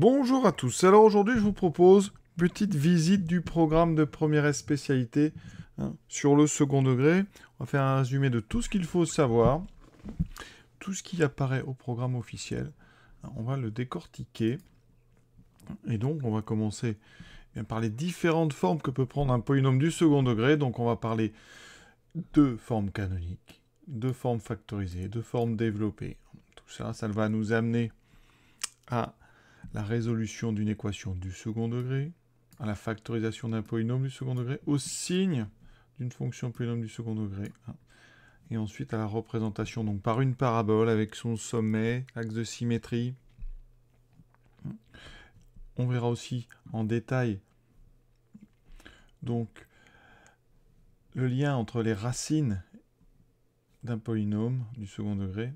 Bonjour à tous. Alors aujourd'hui, je vous propose une petite visite du programme de première spécialité hein, sur le second degré. On va faire un résumé de tout ce qu'il faut savoir, tout ce qui apparaît au programme officiel. On va le décortiquer. Et donc, on va commencer eh par les différentes formes que peut prendre un polynôme du second degré. Donc, on va parler de formes canoniques, de formes factorisées, de formes développées. Tout ça, ça va nous amener à la résolution d'une équation du second degré, à la factorisation d'un polynôme du second degré, au signe d'une fonction polynôme du second degré, hein, et ensuite à la représentation donc par une parabole avec son sommet, axe de symétrie. On verra aussi en détail donc le lien entre les racines d'un polynôme du second degré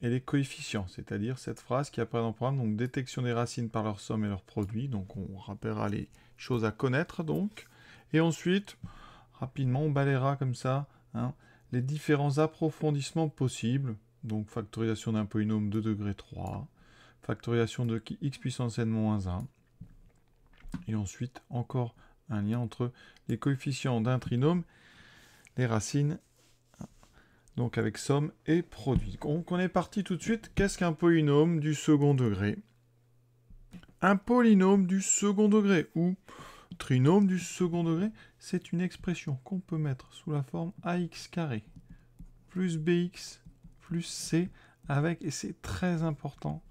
et les coefficients, c'est-à-dire cette phrase qui apparaît dans le programme, donc détection des racines par leur somme et leur produit, donc on rappellera les choses à connaître donc, et ensuite, rapidement, on balayera comme ça hein, les différents approfondissements possibles, donc factorisation d'un polynôme de degré 3, factorisation de x puissance n 1, et ensuite encore un lien entre les coefficients d'un trinôme, les racines donc avec somme et produit. Donc on est parti tout de suite, qu'est-ce qu'un polynôme du second degré Un polynôme du second degré ou trinôme du second degré, c'est une expression qu'on peut mettre sous la forme ax carré plus bx plus c avec, et c'est très important,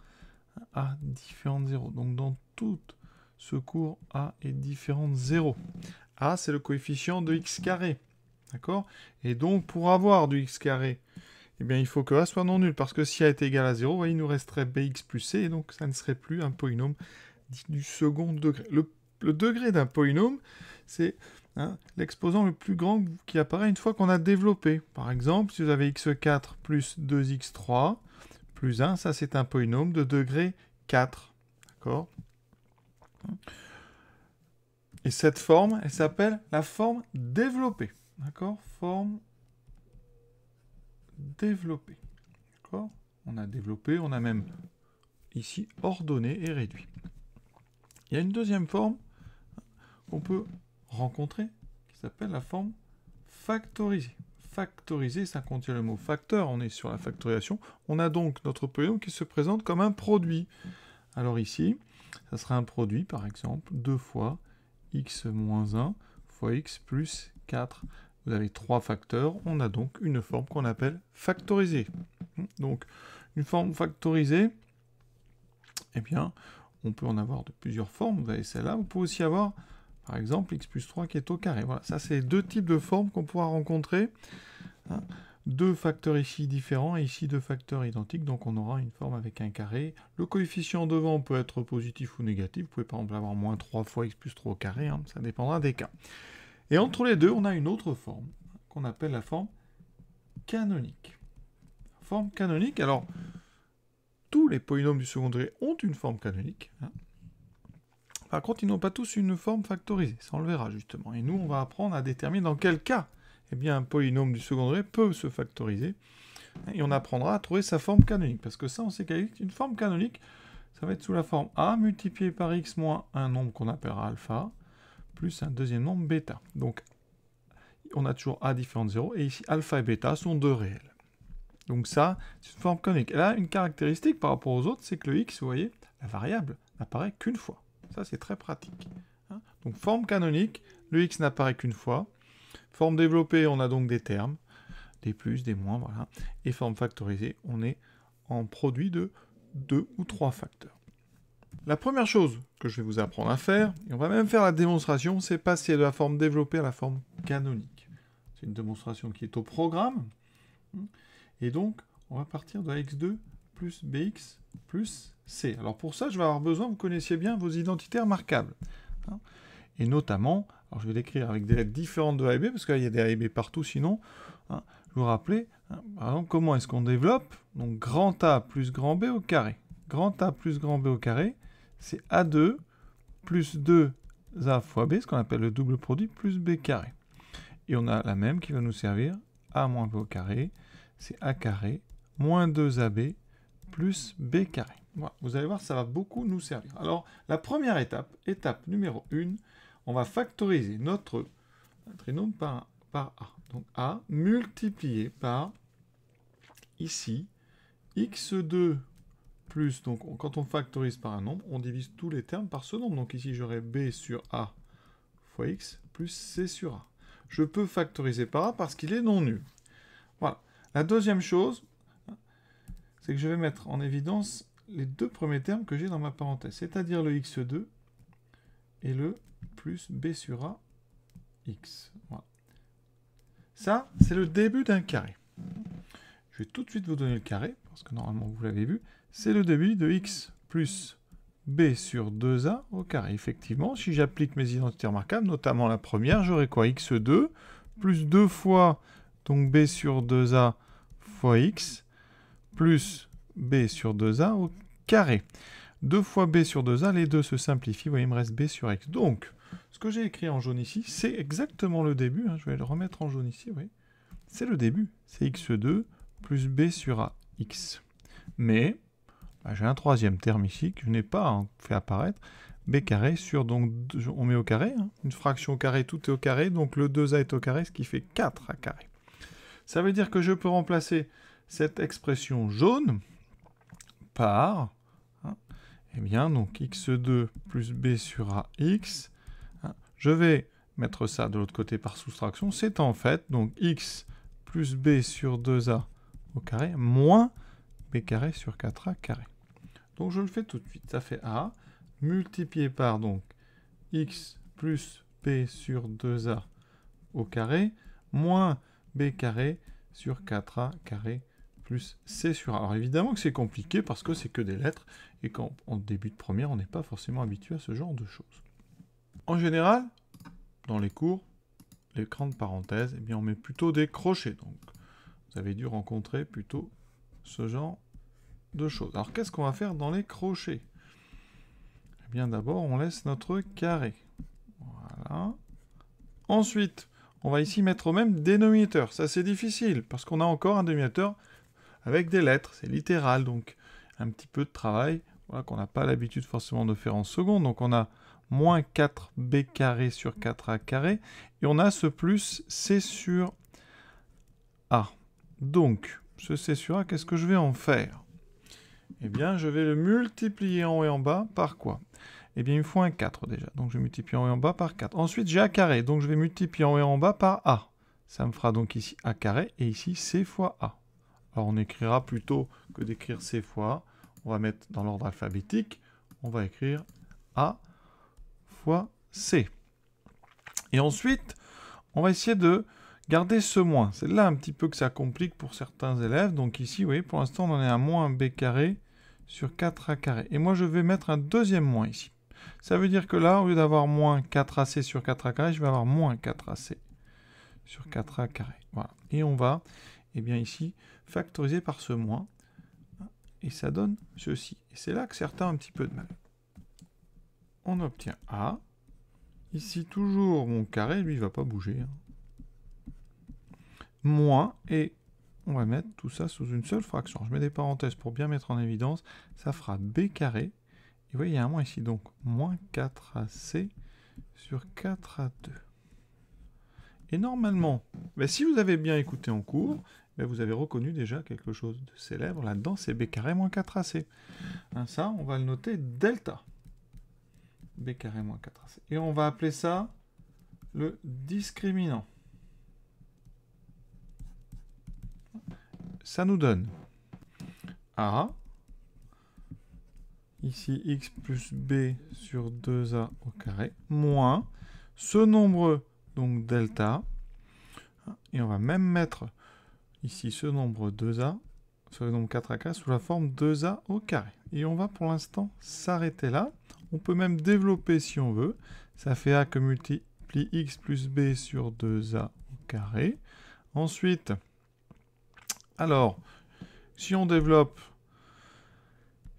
a de 0. Donc dans tout ce cours, a est de 0. a c'est le coefficient de x carré. D'accord Et donc, pour avoir du x carré, eh bien, il faut que a soit non nul, parce que si a était égal à 0, bah, il nous resterait bx plus c, et donc ça ne serait plus un polynôme du second degré. Le, degré d'un polynôme, c'est hein, l'exposant le plus grand qui apparaît une fois qu'on a développé. Par exemple, si vous avez x4 plus 2x3 plus 1, ça c'est un polynôme de degré 4. D'accord Et cette forme, elle s'appelle la forme développée. D'accord Forme développée. D'accord On a développé, on a même ici ordonné et réduit. Il y a une deuxième forme qu'on peut rencontrer qui s'appelle la forme factorisée. Factorisée, ça contient le mot facteur, on est sur la factorisation. On a donc notre polynôme qui se présente comme un produit. Alors ici, ça sera un produit, par exemple, 2 fois x moins 1 fois x plus 4. Vous avez trois facteurs, on a donc une forme qu'on appelle factorisée. Donc une forme factorisée, eh bien, on peut en avoir de plusieurs formes. Vous avez celle-là, vous pouvez aussi avoir, par exemple, x plus 3 qui est au carré. Voilà, ça c'est deux types de formes qu'on pourra rencontrer. Hein. deux facteurs ici différents et ici deux facteurs identiques, donc on aura une forme avec un carré. Le coefficient devant peut être positif ou négatif, vous pouvez par exemple avoir moins 3 fois x plus 3 au carré, hein. ça dépendra des cas. Et entre les deux, on a une autre forme qu'on appelle la forme canonique. forme canonique, alors tous les polynômes du second degré ont une forme canonique. Hein. Par contre, ils n'ont pas tous une forme factorisée, ça on le verra justement. Et nous, on va apprendre à déterminer dans quel cas eh bien, un polynôme du second degré peut se factoriser. Hein, et on apprendra à trouver sa forme canonique, parce que ça, on sait une forme canonique, ça va être sous la forme A multiplié par x moins un nombre qu'on appellera alpha, plus un hein, deuxième nombre bêta. Donc, on a toujours A différent de 0, et ici, alpha et bêta sont deux réels. Donc ça, c'est une forme conique. Elle a une caractéristique par rapport aux autres, c'est que le x, vous voyez, la variable n'apparaît qu'une fois. Ça, c'est très pratique. Hein. donc forme canonique, le x n'apparaît qu'une fois. Forme développée, on a donc des termes, des plus, des moins, voilà. Et forme factorisée, on est en produit de deux ou trois facteurs. La première chose que je vais vous apprendre à faire, et on va même faire la démonstration, c'est passer de la forme développée à la forme canonique. C'est une démonstration qui est au programme. Et donc, on va partir de x2 plus bx plus c. Alors pour ça, je vais avoir besoin, que vous connaissiez bien vos identités remarquables. Et notamment, alors je vais l'écrire avec des lettres différentes de a et b, parce qu'il y a des a et b partout sinon. Hein, je vous rappeler hein, comment est-ce qu'on développe Donc grand A plus grand B au carré. Grand A plus grand B au carré, c'est A2 plus 2A fois B, ce qu'on appelle le double produit, plus B carré. Et on a la même qui va nous servir A moins B au carré, c'est A carré moins 2AB plus B carré. vous allez voir, ça va beaucoup nous servir. Alors, la première étape, étape numéro 1, on va factoriser notre trinôme par, par A. Donc A multiplié par, ici, x2 donc quand on factorise par un nombre, on divise tous les termes par ce nombre. Donc ici, j'aurais b sur a fois x plus c sur a. Je peux factoriser par a parce qu'il est non nul. Voilà. La deuxième chose, c'est que je vais mettre en évidence les deux premiers termes que j'ai dans ma parenthèse, c'est-à-dire le x2 et le plus b sur a x. Ça, c'est le début d'un carré. Je vais tout de suite vous donner le carré, parce que normalement vous l'avez vu c'est le début de x plus b sur 2a au carré. Effectivement, si j'applique mes identités remarquables, notamment la première, j'aurai quoi x2 plus 2 fois donc b sur 2a fois x plus b sur 2a au carré. 2 fois b sur 2a, les deux se simplifient, vous voyez, il me reste b sur x. Donc, ce que j'ai écrit en jaune ici, c'est exactement le début, hein. je vais le remettre en jaune ici, oui. C'est le début, c'est x2 plus b sur x, Mais, ah, j'ai un troisième terme ici que je n'ai pas hein, fait apparaître. B carré sur, donc, on met au carré, hein. une fraction au carré, tout est au carré, donc le 2A est au carré, ce qui fait 4 a carré. Ça veut dire que je peux remplacer cette expression jaune par, hein, eh bien, donc x2 plus b sur ax. je vais mettre ça de l'autre côté par soustraction. C'est en fait, donc, x plus b sur 2a au carré, moins b carré sur 4a carré. Donc je le fais tout de suite. Ça fait A multiplié par donc x plus p sur 2a au carré moins b carré sur 4a carré plus c sur a. Alors évidemment que c'est compliqué parce que c'est que des lettres et quand on débute première, on n'est pas forcément habitué à ce genre de choses. En général, dans les cours, les grandes parenthèses, eh bien on met plutôt des crochets. Donc vous avez dû rencontrer plutôt ce genre choses. Alors qu'est-ce qu'on va faire dans les crochets Eh bien d'abord on laisse notre carré. Voilà. Ensuite, on va ici mettre au même dénominateur. Ça c'est difficile parce qu'on a encore un dénominateur avec des lettres, c'est littéral donc un petit peu de travail voilà, qu'on n'a pas l'habitude forcément de faire en seconde. Donc on a moins 4b carré sur 4a carré et on a ce plus c sur a. Donc ce c sur a, qu'est-ce que je vais en faire eh bien, je vais le multiplier en haut et en bas par quoi Eh bien, il me faut un 4 déjà. Donc, je multiplie en haut et en bas par 4. Ensuite, j'ai A carré. Donc, je vais multiplier en haut et en bas par A. Ça me fera donc ici A carré et ici C fois A. Alors, on écrira plutôt que d'écrire C fois A. On va mettre dans l'ordre alphabétique. On va écrire A fois C. Et ensuite, on va essayer de garder ce moins. C'est là un petit peu que ça complique pour certains élèves. Donc ici, vous voyez, pour l'instant, on en est à moins b carré sur 4a carré. Et moi, je vais mettre un deuxième moins ici. Ça veut dire que là, au lieu d'avoir moins 4ac sur 4a carré, je vais avoir moins 4ac sur 4a carré. Voilà. Et on va, eh bien ici, factoriser par ce moins. Et ça donne ceci. Et c'est là que certains ont un petit peu de mal. On obtient A. Ici, toujours, mon carré, lui, il ne va pas bouger. Hein. Moins, et on va mettre tout ça sous une seule fraction. Je mets des parenthèses pour bien mettre en évidence. Ça fera b carré. Et vous voyez, il y a un moins ici, donc moins 4ac sur 4a2. Et normalement, ben, si vous avez bien écouté en cours, ben, vous avez reconnu déjà quelque chose de célèbre là-dedans, c'est b carré moins 4ac. Hein, ça, on va le noter delta. b carré moins 4ac. Et on va appeler ça le discriminant. ça nous donne A, ici x plus b sur 2a au carré, moins ce nombre, donc delta, et on va même mettre ici ce nombre 2a, le nombre 4 a sous la forme 2a au carré. Et on va pour l'instant s'arrêter là. On peut même développer si on veut. Ça fait a que multiplie x plus b sur 2a au carré. Ensuite, alors, si on développe,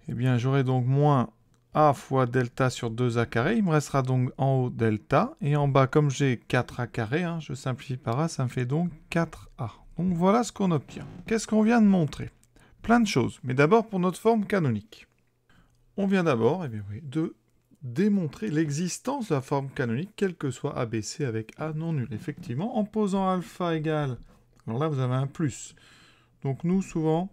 eh bien j'aurai donc moins a fois delta sur 2a carré. Il me restera donc en haut delta. Et en bas, comme j'ai 4a carré, hein, je simplifie par a, ça me fait donc 4a. Donc voilà ce qu'on obtient. Qu'est-ce qu'on vient de montrer Plein de choses. Mais d'abord pour notre forme canonique. On vient d'abord eh de démontrer l'existence de la forme canonique, quelle que soit ABC avec A non nul. Effectivement, en posant alpha égale... Alors là, vous avez un plus. Donc nous, souvent,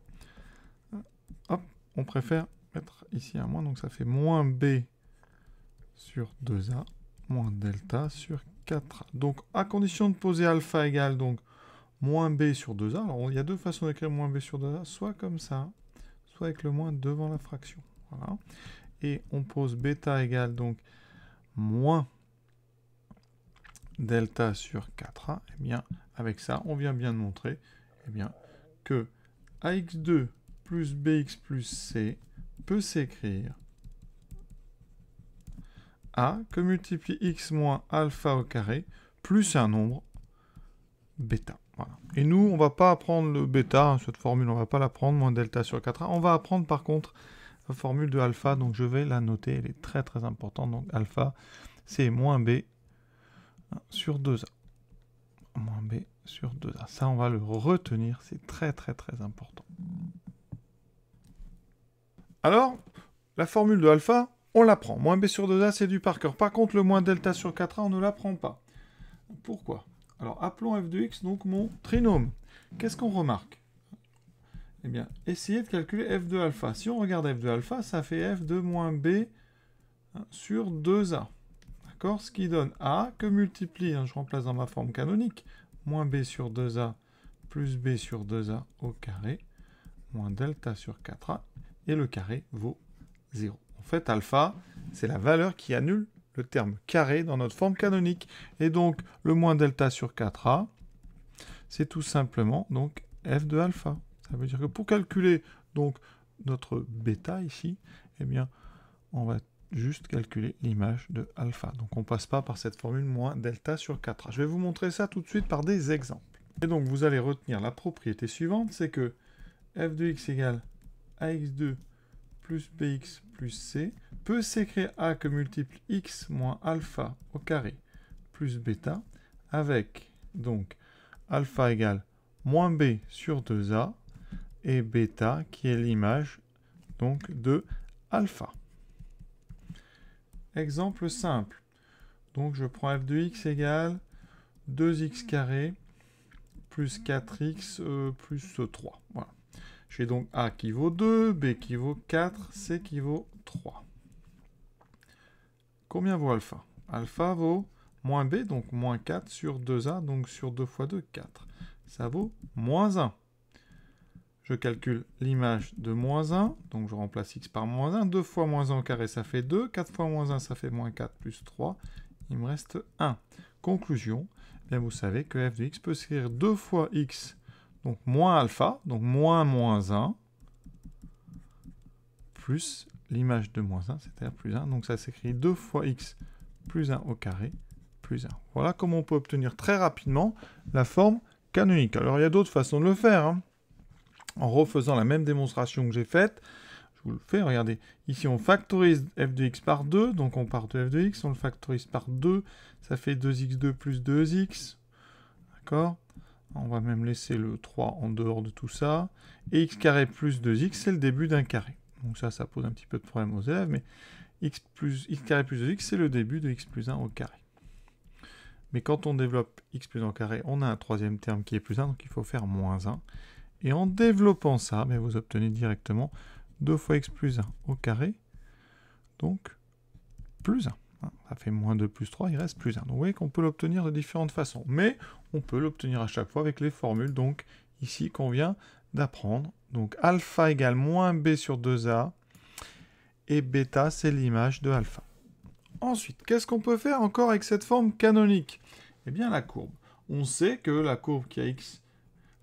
euh, on préfère mettre ici un moins, donc ça fait moins B sur 2A, moins delta sur 4. Donc à condition de poser alpha égale donc moins B sur 2A, alors il y a deux façons d'écrire moins B sur 2A, soit comme ça, soit avec le moins devant la fraction. Voilà. Et on pose bêta égale donc moins delta sur 4A, et eh bien avec ça, on vient bien de montrer et eh bien, que AX2 plus BX plus C peut s'écrire A que multiplie X moins alpha au carré plus un nombre bêta. Voilà. Et nous, on va pas apprendre le bêta, hein, cette formule, on va pas l'apprendre, moins delta sur 4A. On va apprendre par contre la formule de alpha, donc je vais la noter, elle est très très importante. Donc alpha, c'est moins B sur 2A. Moins B sur 2A. Ah, ça, on va le retenir, c'est très très très important. Alors, la formule de alpha, on la prend. Moins B sur 2A, c'est du par cœur. Par contre, le moins delta sur 4A, on ne l'apprend pas. Pourquoi Alors, appelons f de x, donc mon trinôme. Qu'est-ce qu'on remarque Eh bien, essayez de calculer f de alpha. Si on regarde f de alpha, ça fait f de moins B hein, sur 2A. D'accord Ce qui donne A que multiplie, hein, je remplace dans ma forme canonique, moins b sur 2a plus b sur 2a au carré, moins delta sur 4a, et le carré vaut 0. En fait, alpha, c'est la valeur qui annule le terme carré dans notre forme canonique. Et donc, le moins delta sur 4a, c'est tout simplement donc f de alpha. Ça veut dire que pour calculer donc notre bêta ici, eh bien, on va juste calculer l'image de alpha. Donc on ne passe pas par cette formule moins delta sur 4A. Je vais vous montrer ça tout de suite par des exemples. Et donc vous allez retenir la propriété suivante, c'est que f de x égale ax2 plus bx plus c peut s'écrire a que multiple x moins alpha au carré plus bêta avec donc alpha égale moins b sur 2a et bêta qui est l'image donc de alpha. Exemple simple. Donc je prends f de x égale 2x carré plus 4x euh, plus 3. Voilà. J'ai donc A qui vaut 2, B qui vaut 4, C qui vaut 3. Combien vaut alpha Alpha vaut moins B, donc moins 4 sur 2A, donc sur 2 fois 2, 4. Ça vaut moins 1. Je calcule l'image de moins 1, donc je remplace x par moins 1. 2 fois moins 1 au carré, ça fait 2. 4 fois moins 1, ça fait moins 4 plus 3. Il me reste 1. Conclusion, eh vous savez que f de x peut s'écrire 2 fois x, donc moins alpha, donc moins moins 1, plus l'image de moins 1, c'est-à-dire plus 1. Donc ça s'écrit 2 fois x plus 1 au carré, plus 1. Voilà comment on peut obtenir très rapidement la forme canonique. Alors il y a d'autres façons de le faire. Hein en refaisant la même démonstration que j'ai faite. Je vous le fais, regardez. Ici, on factorise f de x par 2, donc on part de f de x, on le factorise par 2, ça fait 2x2 plus 2x. D'accord On va même laisser le 3 en dehors de tout ça. Et x carré plus 2x, c'est le début d'un carré. Donc ça, ça pose un petit peu de problème aux élèves, mais x, x carré plus 2x, c'est le début de x plus 1 au carré. Mais quand on développe x plus 1 au carré, on a un troisième terme qui est plus 1, donc il faut faire moins 1. Et en développant ça, mais ben, vous obtenez directement 2 fois x plus 1 au carré, donc plus 1. Hein, ça fait moins 2 plus 3, il reste plus 1. Donc vous voyez qu'on peut l'obtenir de différentes façons. Mais on peut l'obtenir à chaque fois avec les formules. Donc ici qu'on vient d'apprendre. Donc alpha égale moins b sur 2a. Et bêta, c'est l'image de alpha. Ensuite, qu'est-ce qu'on peut faire encore avec cette forme canonique Eh bien la courbe. On sait que la courbe qui a x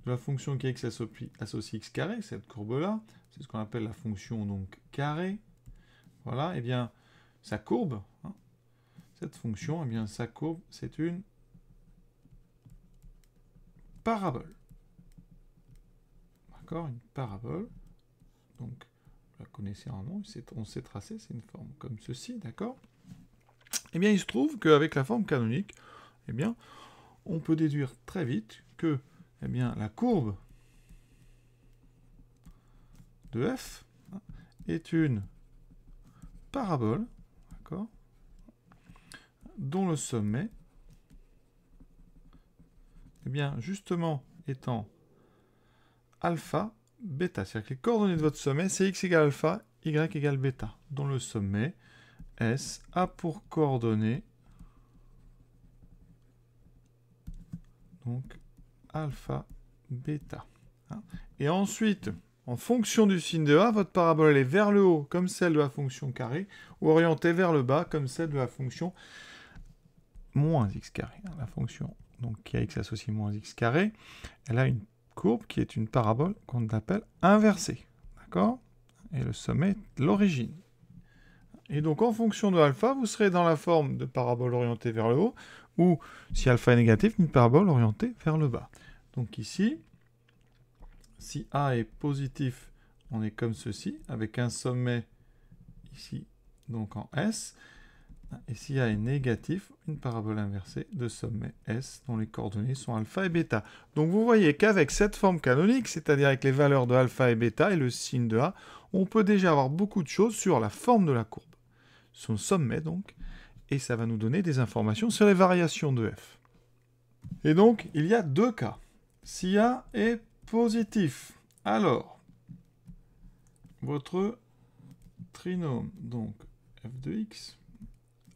la fonction qui associe x carré, cette courbe-là, c'est ce qu'on appelle la fonction donc carré, voilà, et eh bien sa courbe, hein, cette fonction, et eh bien sa courbe, c'est une parabole. D'accord Une parabole. Donc, vous la connaissez nom on sait tracer, c'est une forme comme ceci, d'accord Et eh bien, il se trouve qu'avec la forme canonique, et bien, on peut déduire très vite que eh bien, la courbe de f est une parabole dont le sommet eh bien, justement, étant alpha, bêta. C'est-à-dire que les coordonnées de votre sommet, c'est x égale alpha, y égale bêta, dont le sommet S a pour coordonnées... donc alpha, bêta. Hein. Et ensuite, en fonction du signe de A, votre parabole est vers le haut, comme celle de la fonction carré, ou orientée vers le bas, comme celle de la fonction moins x carré. Hein, la fonction donc, qui a x associé moins x carré, elle a une courbe qui est une parabole qu'on appelle inversée. D'accord Et le sommet l'origine. Et donc en fonction de alpha, vous serez dans la forme de parabole orientée vers le haut ou, si alpha est négatif, une parabole orientée vers le bas. Donc ici, si A est positif, on est comme ceci, avec un sommet ici, donc en S. Et si A est négatif, une parabole inversée de sommet S dont les coordonnées sont alpha et bêta. Donc vous voyez qu'avec cette forme canonique, c'est-à-dire avec les valeurs de alpha et bêta et le signe de A, on peut déjà avoir beaucoup de choses sur la forme de la courbe. Son sommet donc, et ça va nous donner des informations sur les variations de f. Et donc, il y a deux cas. Si A est positif, alors votre trinôme, donc f de x,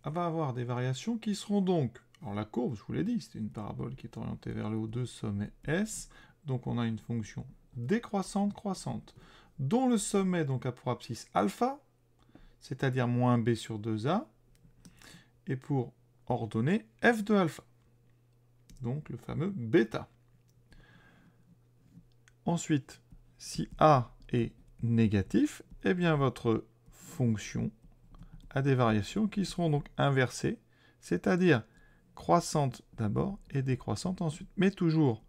va avoir des variations qui seront donc, alors la courbe, je vous l'ai dit, c'est une parabole qui est orientée vers le haut de sommet S, donc on a une fonction décroissante croissante, dont le sommet donc a pour abscisse alpha, c'est-à-dire moins b sur 2a, et pour ordonner f de alpha. Donc le fameux bêta. Ensuite, si a est négatif, eh bien votre fonction a des variations qui seront donc inversées, c'est-à-dire croissantes d'abord et décroissantes ensuite, mais toujours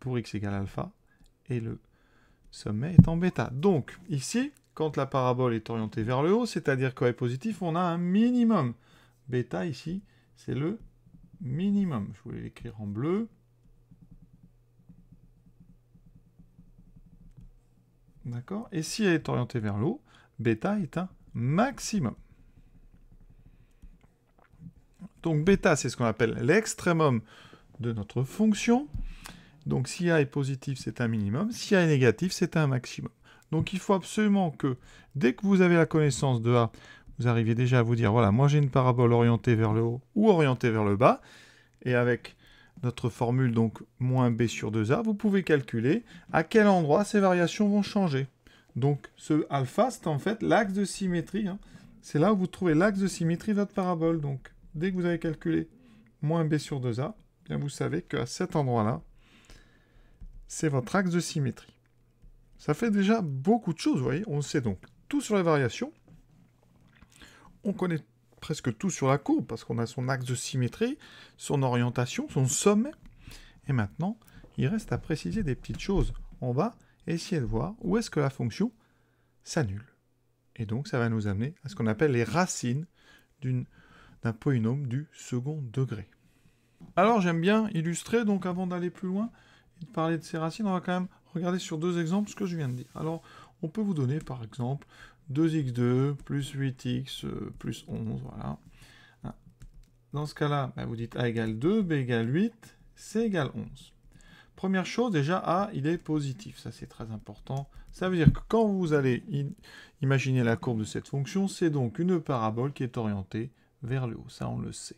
pour x égale alpha, et le sommet est en bêta. Donc ici, quand la parabole est orientée vers le haut, c'est-à-dire quand est positif, on a un minimum. Bêta ici, c'est le minimum. Je voulais l'écrire en bleu. D'accord Et si elle est orientée vers l'eau, bêta est un maximum. Donc bêta, c'est ce qu'on appelle l'extrémum de notre fonction. Donc si A est positif, c'est un minimum. Si A est négatif, c'est un maximum. Donc il faut absolument que, dès que vous avez la connaissance de A, vous arrivez déjà à vous dire, voilà, moi j'ai une parabole orientée vers le haut ou orientée vers le bas, et avec notre formule donc moins b sur 2a, vous pouvez calculer à quel endroit ces variations vont changer. Donc ce alpha, c'est en fait l'axe de symétrie. Hein. C'est là où vous trouvez l'axe de symétrie de votre parabole. Donc dès que vous avez calculé moins b sur 2a, eh bien vous savez qu'à cet endroit-là, c'est votre axe de symétrie. Ça fait déjà beaucoup de choses, vous voyez, on sait donc tout sur les variations, on connaît presque tout sur la courbe, parce qu'on a son axe de symétrie, son orientation, son sommet. Et maintenant, il reste à préciser des petites choses. On va essayer de voir où est-ce que la fonction s'annule. Et donc, ça va nous amener à ce qu'on appelle les racines d'un polynôme du second degré. Alors, j'aime bien illustrer, donc avant d'aller plus loin et de parler de ces racines, on va quand même regarder sur deux exemples ce que je viens de dire. Alors, on peut vous donner, par exemple, 2x2 plus 8x plus 11, voilà. Hein. Dans ce cas-là, ben, vous dites A égale 2, B égale 8, C égale 11. Première chose, déjà A, il est positif, ça c'est très important. Ça veut dire que quand vous allez imaginer la courbe de cette fonction, c'est donc une parabole qui est orientée vers le haut, ça on le sait.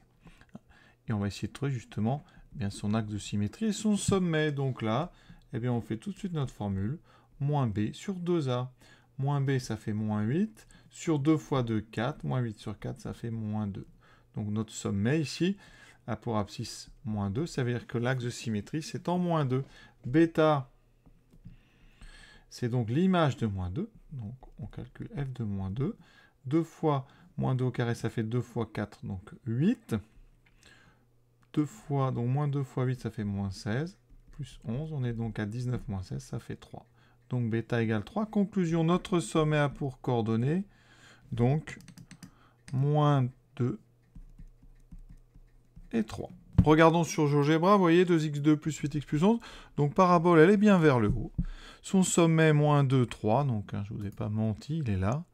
Et on va essayer de trouver justement bien, son axe de symétrie et son sommet. Donc là, eh bien, on fait tout de suite notre formule, moins B sur 2A. Moins b, ça fait moins 8. Sur 2 fois 2, 4. Moins 8 sur 4, ça fait moins 2. Donc notre sommet ici, a pour abscisse moins 2, ça veut dire que l'axe de symétrie, c'est en moins 2. Bêta, c'est donc l'image de moins 2. Donc on calcule f de moins 2. 2 fois moins 2 au carré, ça fait 2 fois 4, donc 8. 2 fois, donc moins 2 fois 8, ça fait moins 16. Plus 11, on est donc à 19 moins 16, ça fait 3. Donc bêta égale 3. Conclusion, notre sommet a pour coordonnées. Donc moins 2 et 3. Regardons sur GeoGebra, vous voyez 2x2 plus 8x plus 11. Donc parabole, elle est bien vers le haut. Son sommet, moins 2, 3. Donc hein, je ne vous ai pas menti, il est là.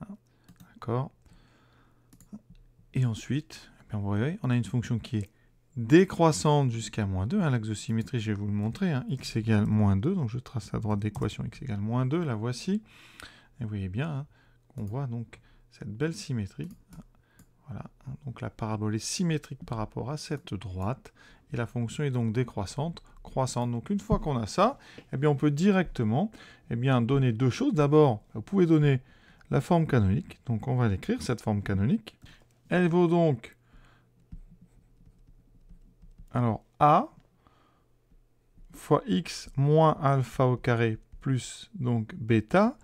Hein, d'accord. Et ensuite, eh on a une fonction qui est décroissante jusqu'à moins 2. Hein, L'axe de symétrie, je vais vous le montrer. Hein, x égale moins 2. Donc je trace la droite d'équation x égale moins 2. La voici. Et vous voyez bien hein, qu'on voit donc cette belle symétrie. Voilà. Donc la parabole est symétrique par rapport à cette droite. Et la fonction est donc décroissante, croissante. Donc une fois qu'on a ça, eh bien on peut directement et eh bien, donner deux choses. D'abord, vous pouvez donner la forme canonique. Donc on va l'écrire, cette forme canonique. Elle vaut donc alors A fois x moins alpha au carré plus donc bêta.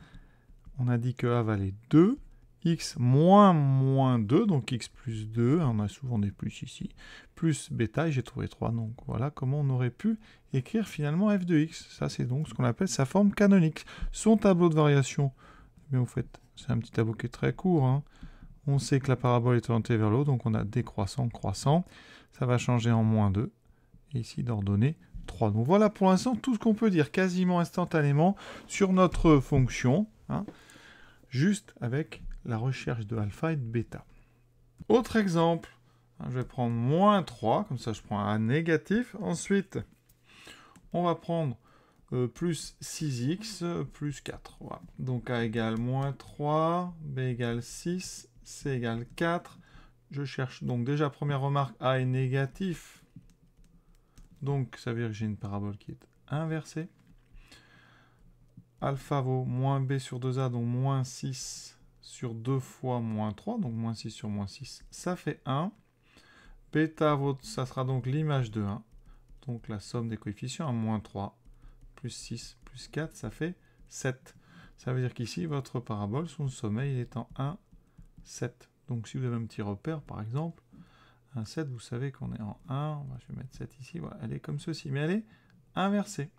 On a dit que A valait 2. x moins moins 2, donc x plus 2, ah, on a souvent des plus ici, plus bêta, et j'ai trouvé 3. Donc voilà comment on aurait pu écrire finalement f de x. Ça c'est donc ce qu'on appelle sa forme canonique. Son tableau de variation, mais eh en fait c'est un petit tableau qui est très court. Hein. On sait que la parabole est orientée vers l'eau, donc on a décroissant, croissant ça va changer en moins 2. Et ici d'ordonnée 3. Donc voilà pour l'instant tout ce qu'on peut dire quasiment instantanément sur notre fonction, hein, juste avec la recherche de alpha et de bêta. Autre exemple, hein, je vais prendre moins 3, comme ça je prends un négatif. Ensuite, on va prendre euh, plus 6x plus 4. Donc A égale moins 3, B égale 6, C égale 4, je cherche donc déjà première remarque A est négatif. Donc ça veut dire que j'ai une parabole qui est inversée. Alpha vaut moins B sur 2A, donc moins 6 sur 2 fois moins 3, donc moins 6 sur moins 6, ça fait 1. Bêta vaut, ça sera donc l'image de 1. Donc la somme des coefficients, à hein, moins 3, plus 6, plus 4, ça fait 7. Ça veut dire qu'ici, votre parabole, son sommeil, il est en 1, 7. Donc si vous avez un petit repère, par exemple, un 7, vous savez qu'on est en 1, je vais mettre 7 ici, elle est comme ceci, mais elle est inversée.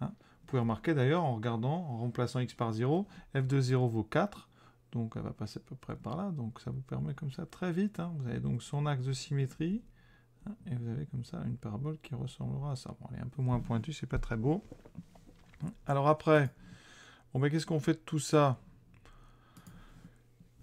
Hein. vous pouvez remarquer d'ailleurs en regardant, en remplaçant x par 0, f de 0 vaut 4, donc elle va passer à peu près par là, donc ça vous permet comme ça très vite, hein. vous avez donc son axe de symétrie, hein, et vous avez comme ça une parabole qui ressemblera à ça. elle est un peu moins pointue, c'est pas très beau. Alors après, bon, mais qu'est-ce qu'on fait de tout ça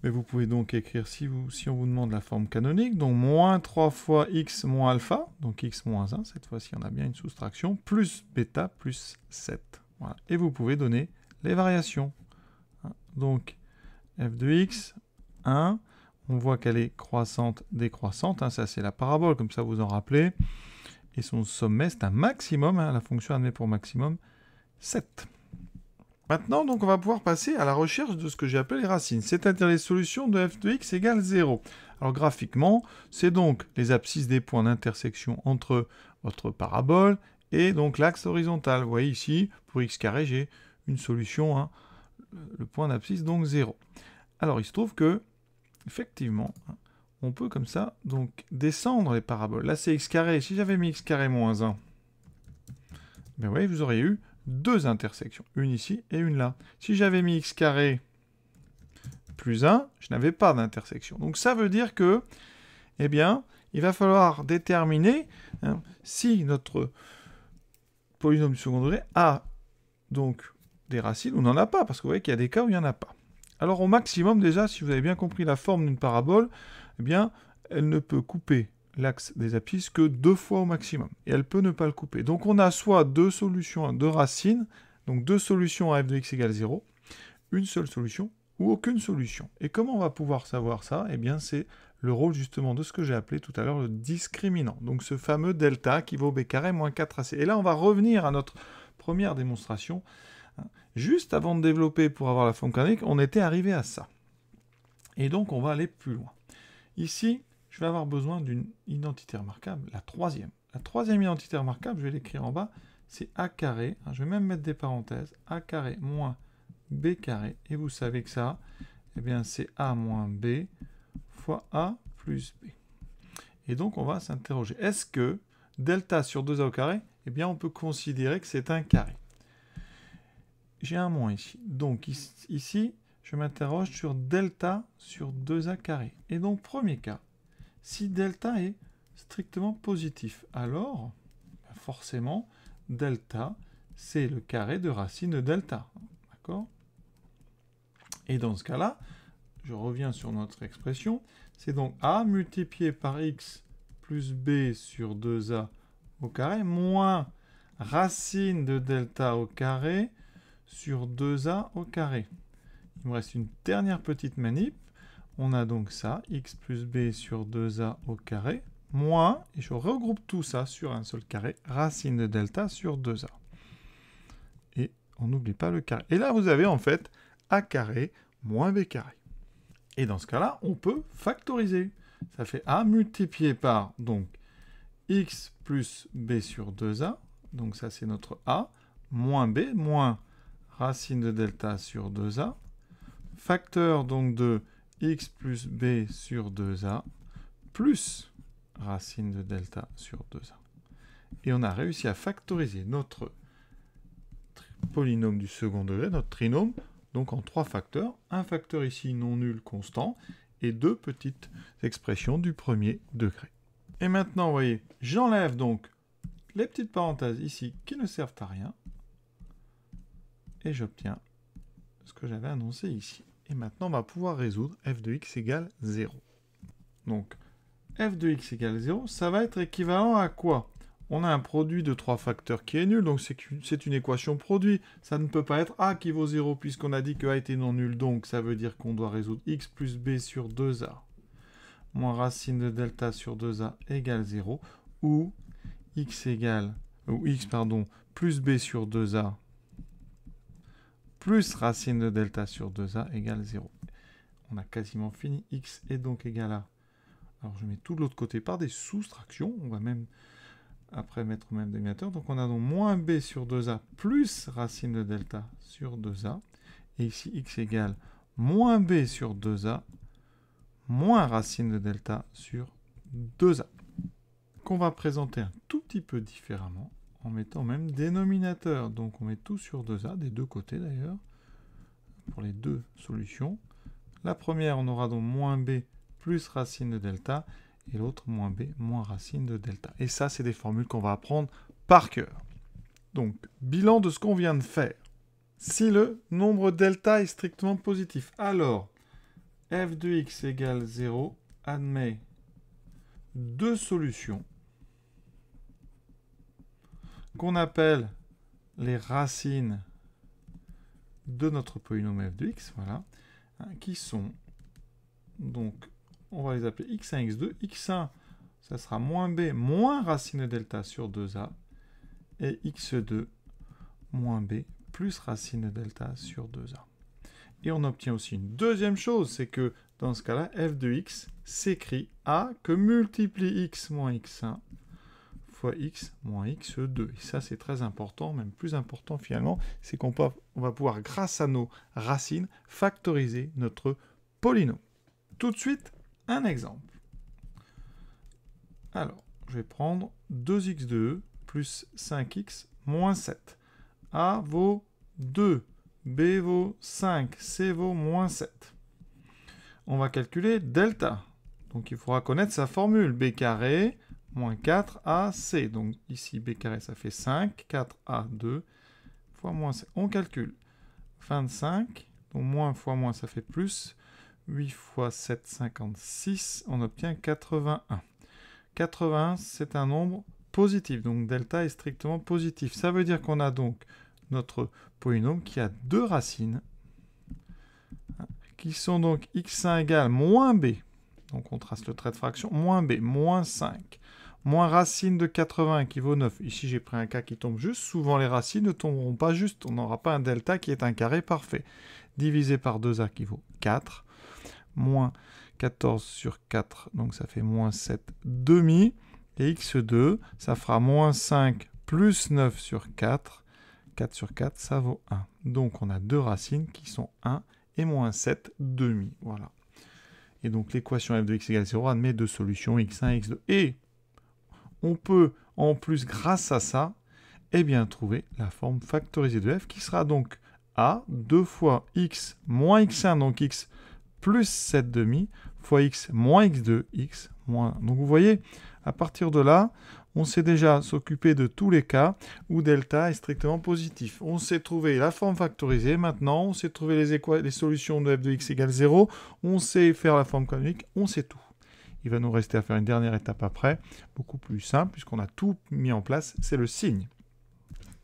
mais vous pouvez donc écrire, si, vous, si on vous demande la forme canonique, donc moins 3 fois x moins alpha, donc x moins 1, cette fois-ci on a bien une soustraction, plus bêta plus 7. Et vous pouvez donner les variations. Hein. Donc f de x, 1, on voit qu'elle est croissante, décroissante, hein, ça c'est la parabole, comme ça vous en rappelez. Et son sommet, c'est un maximum, hein, la fonction admet pour maximum 7. Maintenant, donc, on va pouvoir passer à la recherche de ce que j'ai appelé les racines, c'est-à-dire les solutions de f de x égale 0. Alors graphiquement, c'est donc les abscisses des points d'intersection entre votre parabole et donc l'axe horizontal. Vous voyez ici, pour x carré, j'ai une solution, hein, le point d'abscisse, donc 0. Alors il se trouve que, effectivement, on peut comme ça donc descendre les paraboles. Là, c'est x carré. Si j'avais mis x carré moins 1, ben oui vous auriez eu deux intersections, une ici et une là. Si j'avais mis x carré plus 1, je n'avais pas d'intersection. Donc ça veut dire que, eh bien, il va falloir déterminer hein, si notre polynôme du second degré a donc des racines ou n'en a pas, parce que vous voyez qu'il y a des cas où il n'y en a pas. Alors au maximum déjà, si vous avez bien compris la forme d'une parabole, eh bien, elle ne peut couper l'axe des apices que deux fois au maximum. Et elle peut ne pas le couper. Donc on a soit deux solutions, deux racines, donc deux solutions à f de x égale 0, une seule solution ou aucune solution. Et comment on va pouvoir savoir ça Eh bien c'est le rôle justement de ce que j'ai appelé tout à l'heure le discriminant. Donc ce fameux delta qui vaut b carré moins 4ac. Et là on va revenir à notre première démonstration. Hein, juste avant de développer pour avoir la forme canonique, on était arrivé à ça. Et donc on va aller plus loin. Ici, je vais avoir besoin d'une identité remarquable, la troisième. La troisième identité remarquable, je vais l'écrire en bas, c'est a carré, hein, je vais même mettre des parenthèses, a carré moins b carré, et vous savez que ça, eh bien c'est a moins b fois a plus b. Et donc on va s'interroger, est-ce que delta sur 2a au carré, eh bien on peut considérer que c'est un carré J'ai un moins ici, donc ici, je m'interroge sur delta sur 2a carré. Et donc premier cas, si delta est strictement positif, alors ben forcément delta c'est le carré de racine de delta. D'accord Et dans ce cas-là, je reviens sur notre expression, c'est donc a multiplié par x plus b sur 2a au carré moins racine de delta au carré sur 2a au carré. Il me reste une dernière petite manip. On a donc ça, x plus b sur 2a au carré, moins, et je regroupe tout ça sur un seul carré, racine de delta sur 2a. Et on n'oublie pas le carré. Et là, vous avez en fait a carré moins b carré. Et dans ce cas-là, on peut factoriser. Ça fait a multiplié par donc x plus b sur 2a, donc ça c'est notre a, moins b, moins racine de delta sur 2a, facteur donc de x plus b sur 2a plus racine de delta sur 2a. Et on a réussi à factoriser notre polynôme du second degré, notre trinôme, donc en trois facteurs. Un facteur ici non nul constant et deux petites expressions du premier degré. Et maintenant, vous voyez, j'enlève donc les petites parenthèses ici qui ne servent à rien et j'obtiens ce que j'avais annoncé ici. Et maintenant, on va pouvoir résoudre f de x égale 0. Donc, f de x égale 0, ça va être équivalent à quoi On a un produit de trois facteurs qui est nul, donc c'est une équation produit. Ça ne peut pas être a qui vaut 0, puisqu'on a dit que a était non nul, donc ça veut dire qu'on doit résoudre x plus b sur 2a moins racine de delta sur 2a égale 0, ou x ou x, pardon, plus b sur 2a plus racine de delta sur 2a égale 0. On a quasiment fini. x est donc égal à... Alors je mets tout de l'autre côté par des soustractions. On va même après mettre au même dénominateur. Donc on a donc moins b sur 2a plus racine de delta sur 2a. Et ici x égale moins b sur 2a moins racine de delta sur 2a. Qu'on va présenter un tout petit peu différemment en mettant même dénominateur. Donc on met tout sur 2a, des deux côtés d'ailleurs, pour les deux solutions. La première, on aura donc moins b plus racine de delta, et l'autre moins b moins racine de delta. Et ça, c'est des formules qu'on va apprendre par cœur. Donc, bilan de ce qu'on vient de faire. Si le nombre delta est strictement positif, alors f de x égale 0 admet deux solutions qu'on appelle les racines de notre polynôme f de x, voilà, hein, qui sont, donc, on va les appeler x1, x2. x1, ça sera moins b, moins racine delta sur 2a, et x2, moins b, plus racine delta sur 2a. Et on obtient aussi une deuxième chose, c'est que dans ce cas-là, f de x s'écrit a que multiplie x moins x1 x moins x2. Et ça, c'est très important, même plus important finalement, c'est qu'on va pouvoir, grâce à nos racines, factoriser notre polynôme. Tout de suite, un exemple. Alors, je vais prendre 2x2 plus 5x moins 7. A vaut 2, B vaut 5, C vaut moins 7. On va calculer delta. Donc il faudra connaître sa formule. B carré moins 4AC. Donc ici, B carré, ça fait 5. 4A2 fois moins c. On calcule. 25. Donc moins fois moins, ça fait plus. 8 fois 7, 56. On obtient 81. 81, c'est un nombre positif. Donc delta est strictement positif. Ça veut dire qu'on a donc notre polynôme qui a deux racines qui sont donc x1 égale moins b. Donc on trace le trait de fraction, moins b, moins 5 moins racine de 80 qui vaut 9. Ici, j'ai pris un cas qui tombe juste. Souvent, les racines ne tomberont pas juste. On n'aura pas un delta qui est un carré parfait. Divisé par 2a qui vaut 4. Moins 14 sur 4, donc ça fait moins 7 demi. Et x2, ça fera moins 5 plus 9 sur 4. 4 sur 4, ça vaut 1. Donc, on a deux racines qui sont 1 et moins 7 demi. Voilà. Et donc, l'équation f de x égale 0 admet deux solutions, x1 et x2. Et on peut en plus, grâce à ça, eh bien, trouver la forme factorisée de f qui sera donc a 2 fois x moins x1, donc x plus 7 demi, fois x moins x2, x moins 1. Donc vous voyez, à partir de là, on sait déjà s'occuper de tous les cas où delta est strictement positif. On sait trouver la forme factorisée maintenant, on sait trouver les, les solutions de f de x égale 0, on sait faire la forme canonique, on sait tout. Il va nous rester à faire une dernière étape après, beaucoup plus simple, puisqu'on a tout mis en place, c'est le signe.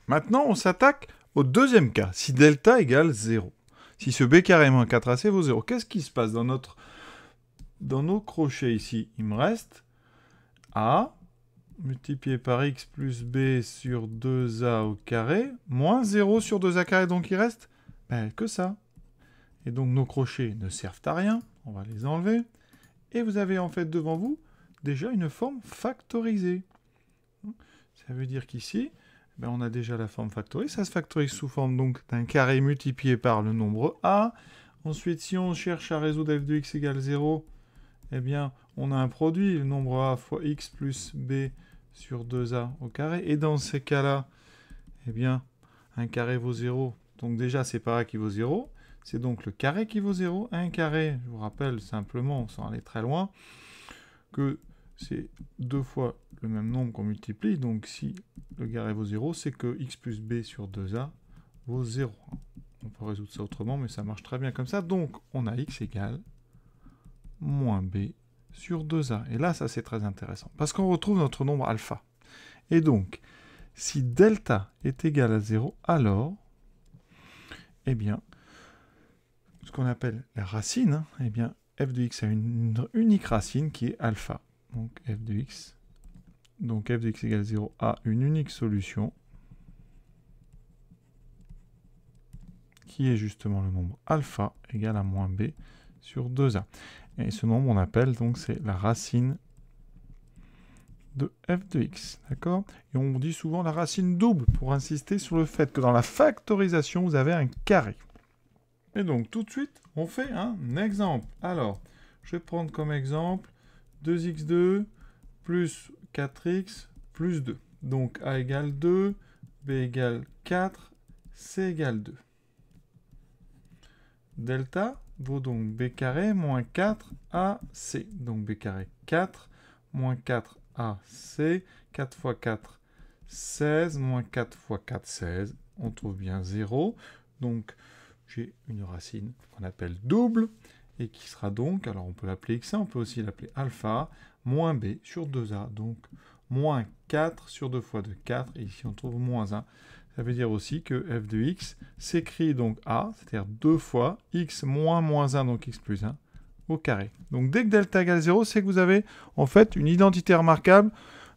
Maintenant, on s'attaque au deuxième cas, si delta égale 0. Si ce b carré moins 4ac vaut 0, qu'est-ce qui se passe dans, notre, dans nos crochets ici Il me reste a multiplié par x plus b sur 2a au carré, moins 0 sur 2a carré, donc il reste ben, que ça. Et donc nos crochets ne servent à rien, on va les enlever et vous avez en fait devant vous déjà une forme factorisée. Ça veut dire qu'ici, ben, on a déjà la forme factorisée. Ça se factorise sous forme donc d'un carré multiplié par le nombre a. Ensuite, si on cherche à résoudre f de x égale 0, eh bien, on a un produit, le nombre a fois x plus b sur 2a au carré. Et dans ces cas-là, eh bien, un carré vaut 0. Donc déjà, c'est pas a qui vaut 0. C'est donc le carré qui vaut 0. Un carré, je vous rappelle simplement, sans aller très loin, que c'est deux fois le même nombre qu'on multiplie. Donc si le carré vaut 0, c'est que x plus b sur 2a vaut 0. On peut résoudre ça autrement, mais ça marche très bien comme ça. Donc on a x égale moins b sur 2a. Et là, ça c'est très intéressant, parce qu'on retrouve notre nombre alpha. Et donc, si delta est égal à 0, alors, eh bien, qu'on appelle la racine, hein, eh bien, f de x a une unique racine qui est alpha. Donc f de x, donc f de x égale 0 a une unique solution qui est justement le nombre alpha égal à moins b sur 2a. Et ce nombre, on appelle donc c'est la racine de f de x, d'accord Et on dit souvent la racine double pour insister sur le fait que dans la factorisation, vous avez un carré. Et donc tout de suite, on fait un exemple. Alors, je vais prendre comme exemple 2x2 plus 4x plus 2. Donc A égale 2, B égale 4, C égale 2. Delta vaut donc B carré moins 4AC. Donc B carré 4 moins 4AC. 4 fois 4, 16. Moins 4 fois 4, 16. On trouve bien 0. Donc j'ai une racine qu'on appelle double, et qui sera donc, alors on peut l'appeler x1, on peut aussi l'appeler alpha, moins b sur 2a, donc moins 4 sur 2 fois 2, 4, et ici on trouve moins 1. Ça veut dire aussi que f de x s'écrit donc a, c'est-à-dire 2 fois x moins moins 1, donc x plus 1, au carré. Donc dès que delta égale 0, c'est que vous avez en fait une identité remarquable,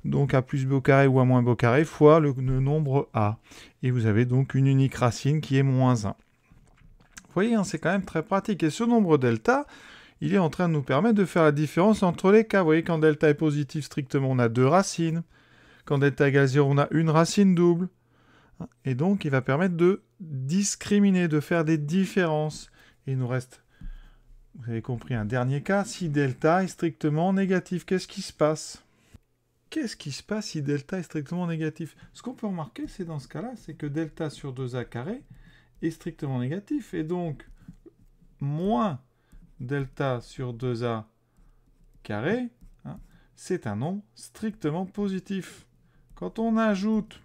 donc a plus b au carré ou a moins b au carré, fois le, le nombre a. Et vous avez donc une unique racine qui est moins 1. Vous voyez, hein, c'est quand même très pratique. Et ce nombre delta, il est en train de nous permettre de faire la différence entre les cas. Vous voyez, quand delta est positif strictement, on a deux racines. Quand delta à 0, on a une racine double. Et donc, il va permettre de discriminer, de faire des différences. Et il nous reste, vous avez compris, un dernier cas. Si delta est strictement négatif, qu'est-ce qui se passe Qu'est-ce qui se passe si delta est strictement négatif Ce qu'on peut remarquer, c'est dans ce cas-là, c'est que delta sur 2a carré, est strictement négatif. Et donc, moins delta sur 2a carré, hein, c'est un nombre strictement positif. Quand on ajoute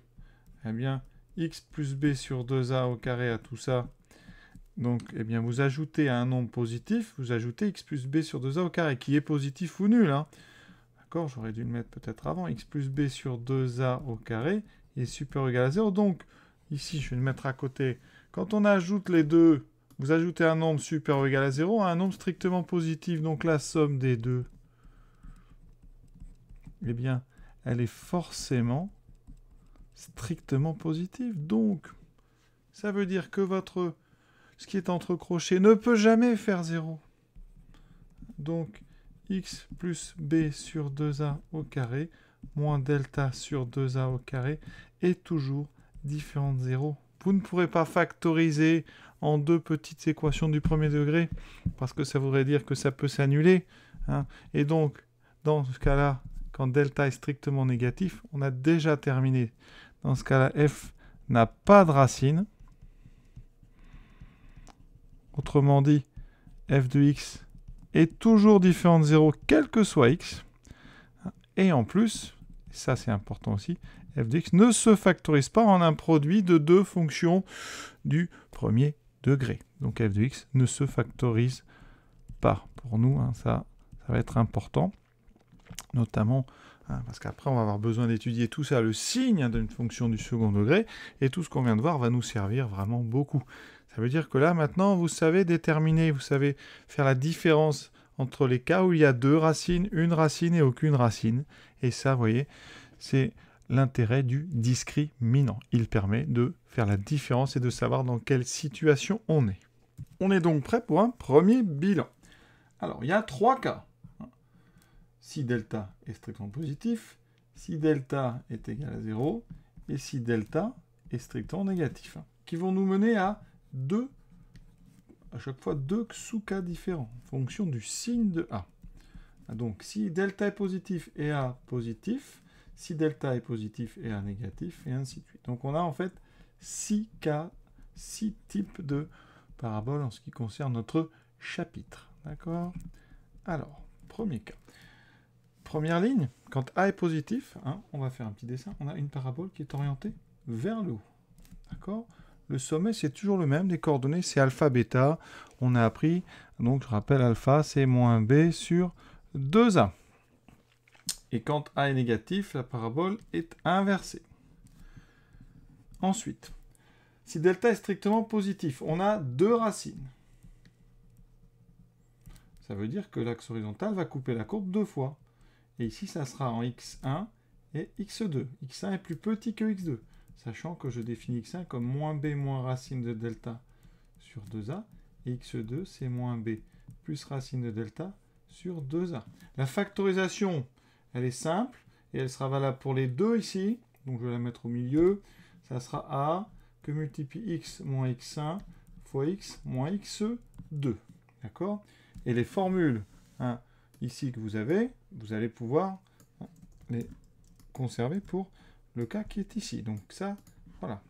eh bien, x plus b sur 2a au carré à tout ça, donc eh bien, vous ajoutez à un nombre positif, vous ajoutez x plus b sur 2a au carré, qui est positif ou nul. Hein. D'accord, j'aurais dû le mettre peut-être avant. x plus b sur 2a au carré est supérieur ou égal à 0. Donc ici, je vais le mettre à côté quand on ajoute les deux, vous ajoutez un nombre supérieur ou égal à 0 un nombre strictement positif. Donc la somme des deux, eh bien, elle est forcément strictement positive. Donc, ça veut dire que votre ce qui est entre crochets ne peut jamais faire 0. Donc, x plus b sur 2a au carré moins delta sur 2a au carré est toujours différent de 0 vous ne pourrez pas factoriser en deux petites équations du premier degré, parce que ça voudrait dire que ça peut s'annuler. Hein. Et donc, dans ce cas-là, quand delta est strictement négatif, on a déjà terminé. Dans ce cas-là, f n'a pas de racine. Autrement dit, f de x est toujours différent de 0, quel que soit x. Et en plus, ça c'est important aussi, f x ne se factorise pas en un produit de deux fonctions du premier degré. Donc f de x ne se factorise pas. Pour nous, hein, ça, va être important, notamment hein, parce qu'après on va avoir besoin d'étudier tout ça, le signe d'une fonction du second degré, et tout ce qu'on vient de voir va nous servir vraiment beaucoup. Ça veut dire que là maintenant vous savez déterminer, vous savez faire la différence entre les cas où il y a deux racines, une racine et aucune racine. Et ça, vous voyez, c'est l'intérêt du discriminant. Il permet de faire la différence et de savoir dans quelle situation on est. On est donc prêt pour un premier bilan. Alors, il y a trois cas. Si delta est strictement positif, si delta est égal à 0, et si delta est strictement négatif, qui vont nous mener à deux, à chaque fois deux sous-cas différents, en fonction du signe de A. Donc, si delta est positif et A positif, si delta est positif et A négatif, et ainsi de suite. Donc on a en fait 6 cas, 6 types de paraboles en ce qui concerne notre chapitre. D'accord Alors, premier cas. Première ligne, quand A est positif, hein, on va faire un petit dessin, on a une parabole qui est orientée vers le haut. D'accord Le sommet, c'est toujours le même, les coordonnées, c'est alpha, bêta. On a appris, donc je rappelle, alpha, c'est moins B sur 2A. Et quand a est négatif, la parabole est inversée. Ensuite, si delta est strictement positif, on a deux racines. Ça veut dire que l'axe horizontal va couper la courbe deux fois. Et ici, ça sera en x1 et x2. x1 est plus petit que x2, sachant que je définis x1 comme moins b moins racine de delta sur 2a, et x2 c'est moins b plus racine de delta sur 2a. La factorisation elle est simple et elle sera valable pour les deux ici. Donc je vais la mettre au milieu. Ça sera A que multiplie x moins x1 fois x moins x2. D'accord Et les formules hein, ici que vous avez, vous allez pouvoir hein, les conserver pour le cas qui est ici. Donc ça, voilà.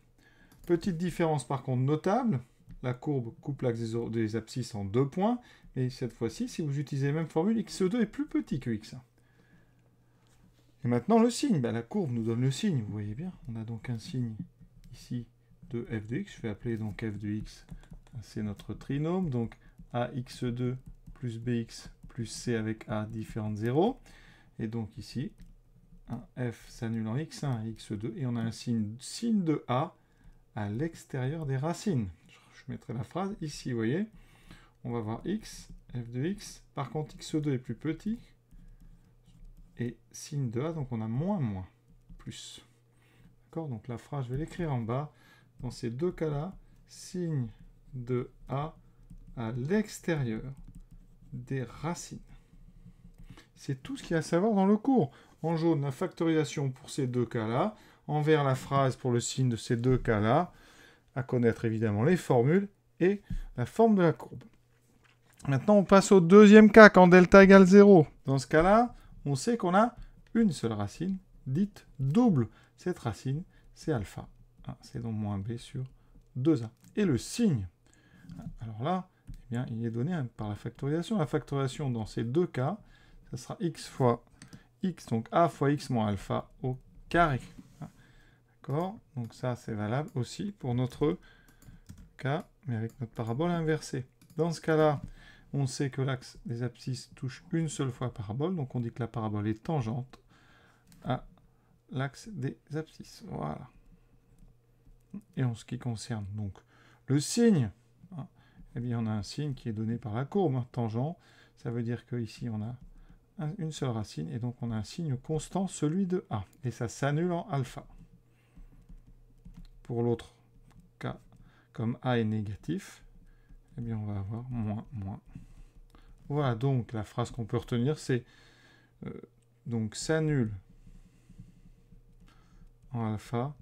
Petite différence par contre notable, la courbe coupe l'axe des, des abscisses en deux points, et cette fois-ci, si vous utilisez la même formule, x2 est plus petit que x1. Et maintenant le signe, bah, la courbe nous donne le signe, vous voyez bien. On a donc un signe ici de f de x. Je vais appeler donc f de x, c'est notre trinôme. Donc ax2 plus bx plus c avec a différent de 0. Et donc ici, un f s'annule en x1 et x2. Et on a un signe, signe de a à l'extérieur des racines. Je mettrai la phrase ici, vous voyez. On va voir x, f de x. Par contre, x2 est plus petit, et signe de A, donc on a moins moins, plus. D'accord Donc la phrase, je vais l'écrire en bas. Dans ces deux cas-là, signe de A à l'extérieur des racines. C'est tout ce qu'il y a à savoir dans le cours. En jaune, la factorisation pour ces deux cas-là. En vert, la phrase pour le signe de ces deux cas-là. À connaître évidemment les formules et la forme de la courbe. Maintenant, on passe au deuxième cas, quand delta égale 0. Dans ce cas-là, on sait qu'on a une seule racine, dite double. Cette racine, c'est alpha. Ah, c'est donc moins b sur 2a. Et le signe, alors là, eh bien, il est donné par la factorisation. La factorisation, dans ces deux cas, ça sera x fois x, donc a fois x moins alpha au carré. Ah, d'accord Donc ça, c'est valable aussi pour notre cas, mais avec notre parabole inversée. Dans ce cas-là, on sait que l'axe des abscisses touche une seule fois la parabole, donc on dit que la parabole est tangente à l'axe des abscisses. Voilà. Et en ce qui concerne donc le signe, hein, eh bien on a un signe qui est donné par la courbe, hein, tangent. Ça veut dire qu'ici on a une seule racine, et donc on a un signe constant, celui de A. Et ça s'annule en alpha. Pour l'autre cas, comme A est négatif, eh bien on va avoir moins, moins. Voilà, donc la phrase qu'on peut retenir, c'est euh, donc s'annule en alpha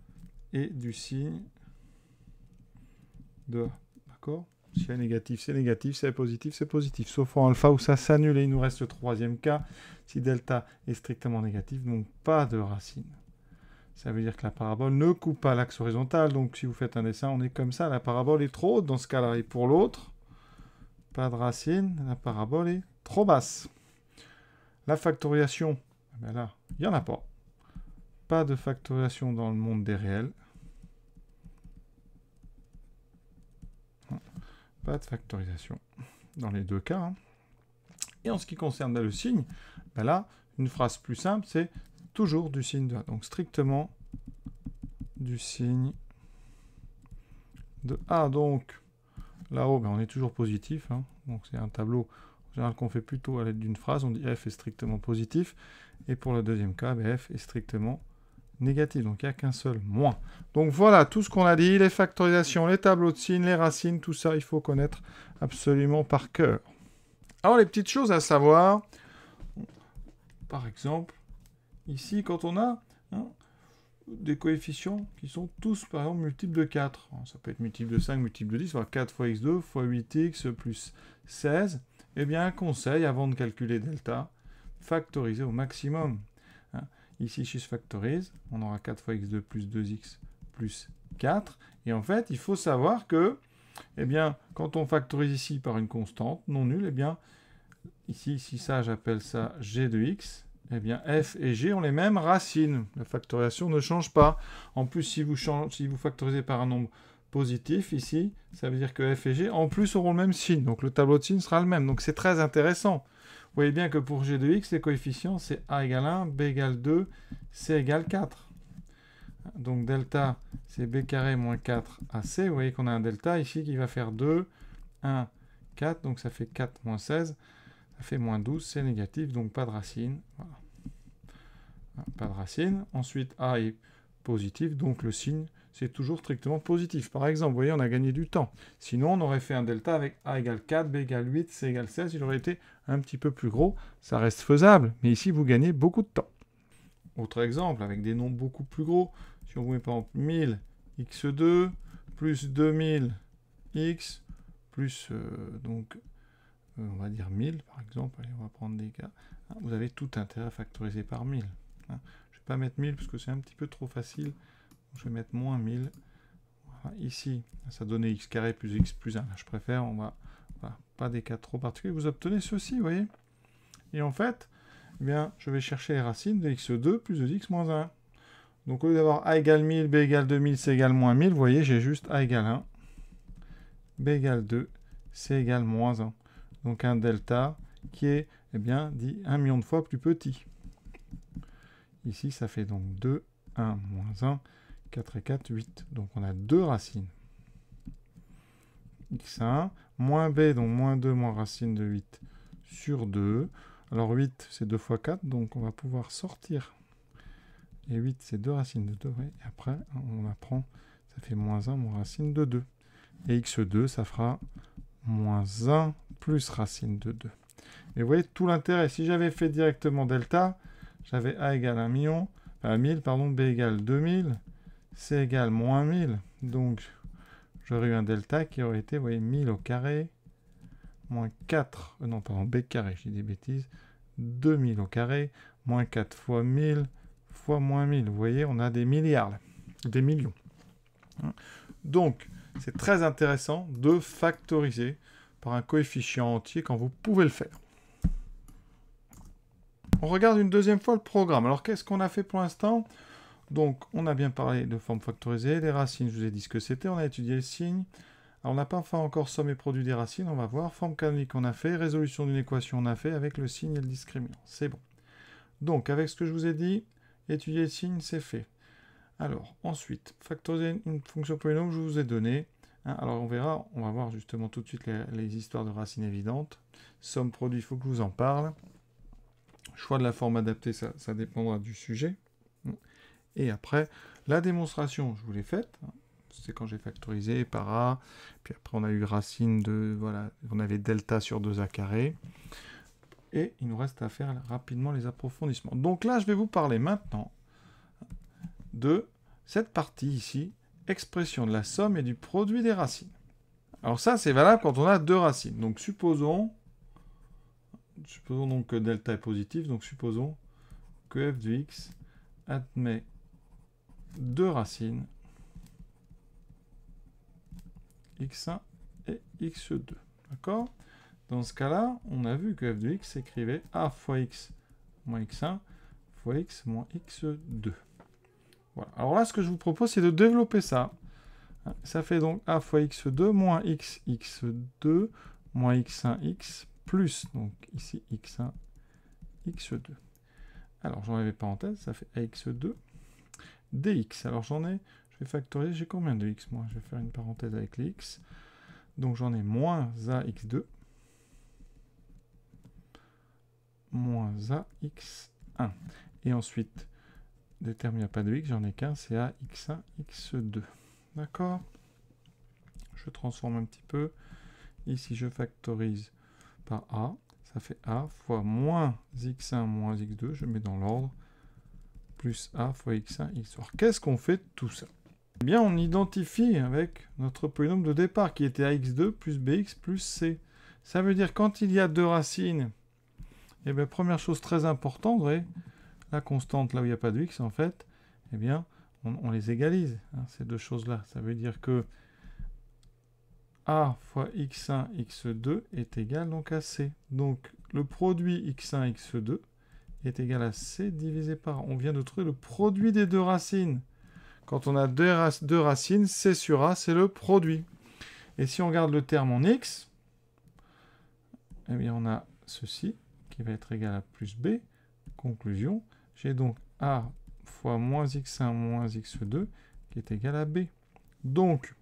et du signe de A. D'accord Si c'est négatif, c'est négatif, c'est positif, c'est positif. Sauf en alpha où ça s'annule et il nous reste le troisième cas, si delta est strictement négatif, donc pas de racine. Ça veut dire que la parabole ne coupe pas l'axe horizontal. Donc si vous faites un dessin, on est comme ça. La parabole est trop haute dans ce cas-là. Et pour l'autre, pas de racine, la parabole est trop basse. La factorisation, eh ben là, il n'y en a pas. Pas de factorisation dans le monde des réels. Pas de factorisation dans les deux cas. Hein. Et en ce qui concerne le signe, ben là, une phrase plus simple, c'est toujours du signe de A. Donc strictement du signe de A. Donc là-haut, ben, on est toujours positif. Hein. Donc c'est un tableau général qu'on fait plutôt à l'aide d'une phrase. On dit F est strictement positif. Et pour le deuxième cas, ben, F est strictement négatif. Donc il n'y a qu'un seul moins. Donc voilà tout ce qu'on a dit. Les factorisations, les tableaux de signes, les racines, tout ça, il faut connaître absolument par cœur. Alors les petites choses à savoir, par exemple, ici, quand on a hein, des coefficients qui sont tous, par exemple, multiples de 4, hein, ça peut être multiple de 5, multiple de 10, 4 fois x2 fois 8x plus 16, et eh bien, un conseil, avant de calculer delta, factoriser au maximum. Hein, ici, si je factorise, on aura 4 fois x2 plus 2x plus 4. Et en fait, il faut savoir que, et eh bien, quand on factorise ici par une constante non nulle, et eh bien, ici, si ça, j'appelle ça g de x, eh bien, f et g ont les mêmes racines. La factorisation ne change pas. En plus, si vous, factorisez par un nombre positif ici, ça veut dire que f et g en plus auront le même signe. Donc le tableau de signes sera le même. Donc c'est très intéressant. Vous voyez bien que pour g de x, les coefficients, c'est a égale 1, b égale 2, c égale 4. Donc delta, c'est b carré moins 4 ac. Vous voyez qu'on a un delta ici qui va faire 2, 1, 4. Donc ça fait 4 moins 16 fait moins 12, c'est négatif, donc pas de racine. Ah, pas de racine. Ensuite, A est positif, donc le signe, c'est toujours strictement positif. Par exemple, vous voyez, on a gagné du temps. Sinon, on aurait fait un delta avec A égale 4, B égale 8, C égale 16. Il aurait été un petit peu plus gros. Ça reste faisable, mais ici, vous gagnez beaucoup de temps. Autre exemple, avec des nombres beaucoup plus gros. Si on vous met par exemple 1000, x2, plus 2000, x, plus euh, donc on va dire 1000 par exemple, allez, on va prendre des cas, hein, vous avez tout intérêt à factoriser par 1000. Hein. Je ne vais pas mettre 1000 parce que c'est un petit peu trop facile, je vais mettre moins 1000. ici, ça donnait x carré plus x plus 1, je préfère, on va, pas des cas trop particuliers, vous obtenez ceci, vous voyez. Et en fait, eh bien, je vais chercher les racines de x2 plus de x moins 1. Donc au lieu d'avoir a égale 1000, b égale 2000, c égale moins 1000, vous voyez, j'ai juste a égale 1, b égale 2, c égale moins 1 donc un delta qui est eh bien, dit un million de fois plus petit. Ici, ça fait donc 2, 1, moins 1, 4 et 4, 8. Donc on a deux racines. x1, moins b, donc moins 2, moins racine de 8 sur 2. Alors 8, c'est 2 fois 4, donc on va pouvoir sortir. Et 8, c'est 2 racines de 2, Et après, on apprend, ça fait moins 1, moins racine de 2. Et x2, ça fera moins 1 plus racine de 2. Et vous voyez tout l'intérêt. Si j'avais fait directement delta, j'avais A égale 1 million, 1000, pardon, B égale 2000, C égale moins 1000. Donc j'aurais eu un delta qui aurait été, vous voyez, 1000 au carré, moins 4, euh, non, pardon, B carré, j'ai des bêtises, 2000 au carré, moins 4 fois 1000, fois moins 1000. Vous voyez, on a des milliards, des millions. Donc, c'est très intéressant de factoriser par un coefficient entier quand vous pouvez le faire. On regarde une deuxième fois le programme. Alors qu'est-ce qu'on a fait pour l'instant Donc on a bien parlé de forme factorisée des racines, je vous ai dit ce que c'était, on a étudié le signe. Alors on n'a pas encore somme et produit des racines, on va voir. Forme canonique on a fait, résolution d'une équation on a fait avec le signe et le discriminant. C'est bon. Donc avec ce que je vous ai dit, étudier le signe c'est fait. Alors, ensuite, factoriser une fonction polynôme, je vous ai donné. Hein, alors, on verra, on va voir justement tout de suite les, histoires de racines évidentes. Somme produit, il faut que je vous en parle. Choix de la forme adaptée, ça, dépendra du sujet. Et après, la démonstration, je vous l'ai faite. Hein. C'est quand j'ai factorisé par A. Puis après, on a eu racine de... Voilà, on avait delta sur 2A carré. Et il nous reste à faire rapidement les approfondissements. Donc là, je vais vous parler maintenant de cette partie ici, expression de la somme et du produit des racines. Alors ça, c'est valable quand on a deux racines. Donc supposons, supposons donc que delta est positif, donc supposons que f de x admet deux racines x1 et x2. D'accord Dans ce cas-là, on a vu que f de x s'écrivait a fois x moins x1 fois x moins x2. Alors là, ce que je vous propose, c'est de développer ça. Ça fait donc a fois x2 moins x, x2 moins x1x plus, donc ici x1, x2. Alors j'enlève les parenthèses, ça fait ax2 dx. Alors j'en ai, je vais factoriser, j'ai combien de x moi Je vais faire une parenthèse avec les x. Donc j'en ai moins ax2 moins ax1. Et ensuite, des termes, il n'y a pas de x, j'en ai qu'un, c'est ax 1 x2. D'accord Je transforme un petit peu. Ici, je factorise par a. Ça fait a fois moins x1 moins x2. Je mets dans l'ordre. Plus a fois x1, x2. Qu'est-ce qu'on fait de tout ça Eh bien, on identifie avec notre polynôme de départ qui était ax2 plus bx plus c. Ça veut dire quand il y a deux racines, eh bien, première chose très importante, vous voyez, la constante là où il n'y a pas de x, en fait, eh bien, on, les égalise, hein, ces deux choses-là. Ça veut dire que a fois x1, x2 est égal donc à c. Donc le produit x1, x2 est égal à c divisé par... On vient de trouver le produit des deux racines. Quand on a deux, racines, c sur a, c'est le produit. Et si on regarde le terme en x, eh bien on a ceci qui va être égal à plus b. Conclusion, j'ai donc A fois moins x1 moins x2 qui est égal à B. Donc,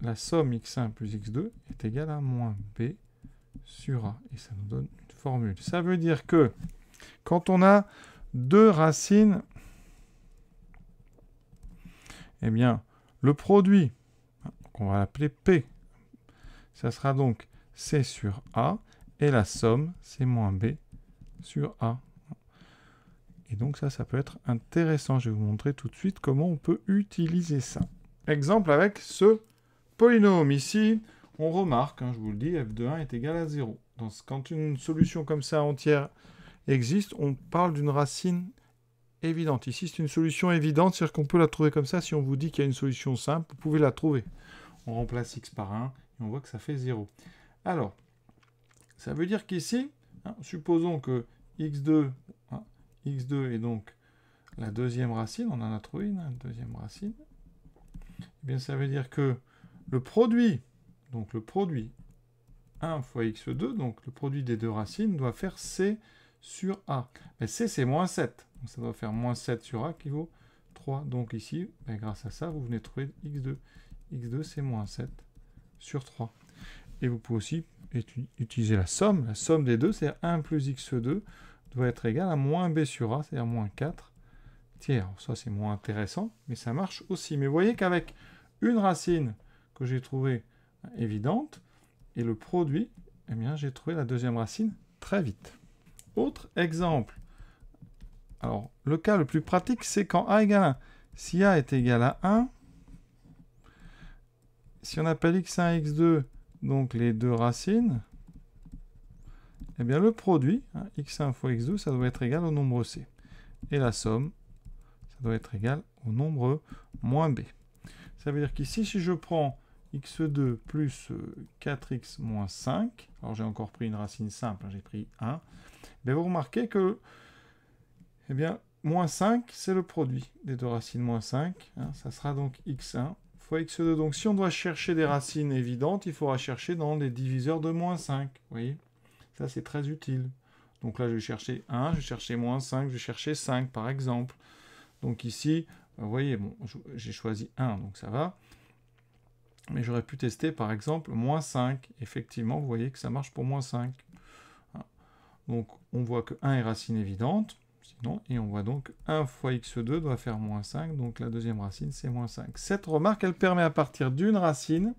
la somme x1 plus x2 est égale à moins B sur A. Et ça nous donne une formule. Ça veut dire que quand on a deux racines, eh bien, le produit, qu'on va appeler P, ça sera donc C sur A, et la somme, c'est moins B sur A. Et donc ça, ça peut être intéressant. Je vais vous montrer tout de suite comment on peut utiliser ça. Exemple avec ce polynôme. Ici, on remarque, hein, je vous le dis, f de 1 est égal à 0. quand une solution comme ça entière existe, on parle d'une racine évidente. Ici, c'est une solution évidente, c'est-à-dire qu'on peut la trouver comme ça. Si on vous dit qu'il y a une solution simple, vous pouvez la trouver. On remplace x par 1 et on voit que ça fait 0. Alors, ça veut dire qu'ici, hein, supposons que x2, hein, x2 est donc la deuxième racine, on en a trouvé une, la hein, deuxième racine, eh bien ça veut dire que le produit, donc le produit 1 fois x2, donc le produit des deux racines, doit faire c sur a. c c'est moins 7, donc ça doit faire moins 7 sur a qui vaut 3. Donc ici, ben, grâce à ça, vous venez trouver x2. x2 c'est moins 7 sur 3. Et vous pouvez aussi utiliser la somme, la somme des deux, c'est 1 plus x2 doit être égal à moins b sur a, c'est-à-dire moins 4 tiers. Ça, c'est moins intéressant, mais ça marche aussi. Mais vous voyez qu'avec une racine que j'ai trouvée évidente, et le produit, eh bien, j'ai trouvé la deuxième racine très vite. Autre exemple. Alors, le cas le plus pratique, c'est quand a égale 1. Si a est égal à 1, si on appelle x1 et x2, donc les deux racines, eh bien, le produit, hein, x1 fois x2, ça doit être égal au nombre c. Et la somme, ça doit être égal au nombre moins b. Ça veut dire qu'ici, si je prends x2 plus 4x euh, moins 5, alors j'ai encore pris une racine simple, hein, j'ai pris 1, eh bien vous remarquez que eh bien, moins 5, c'est le produit des deux racines moins 5. Hein. ça sera donc x1 fois x2. Donc si on doit chercher des racines évidentes, il faudra chercher dans les diviseurs de moins 5. Vous voyez ça, c'est très utile. Donc là, je vais chercher 1, je vais chercher moins 5, je vais chercher 5, par exemple. Donc ici, vous voyez, bon, j'ai choisi 1, donc ça va. Mais j'aurais pu tester, par exemple, moins 5. Effectivement, vous voyez que ça marche pour moins 5. Hein. Donc, on voit que 1 est racine évidente. Sinon, et on voit donc 1 fois x2 doit faire moins 5, donc la deuxième racine c'est moins 5. Cette remarque, elle permet à partir d'une racine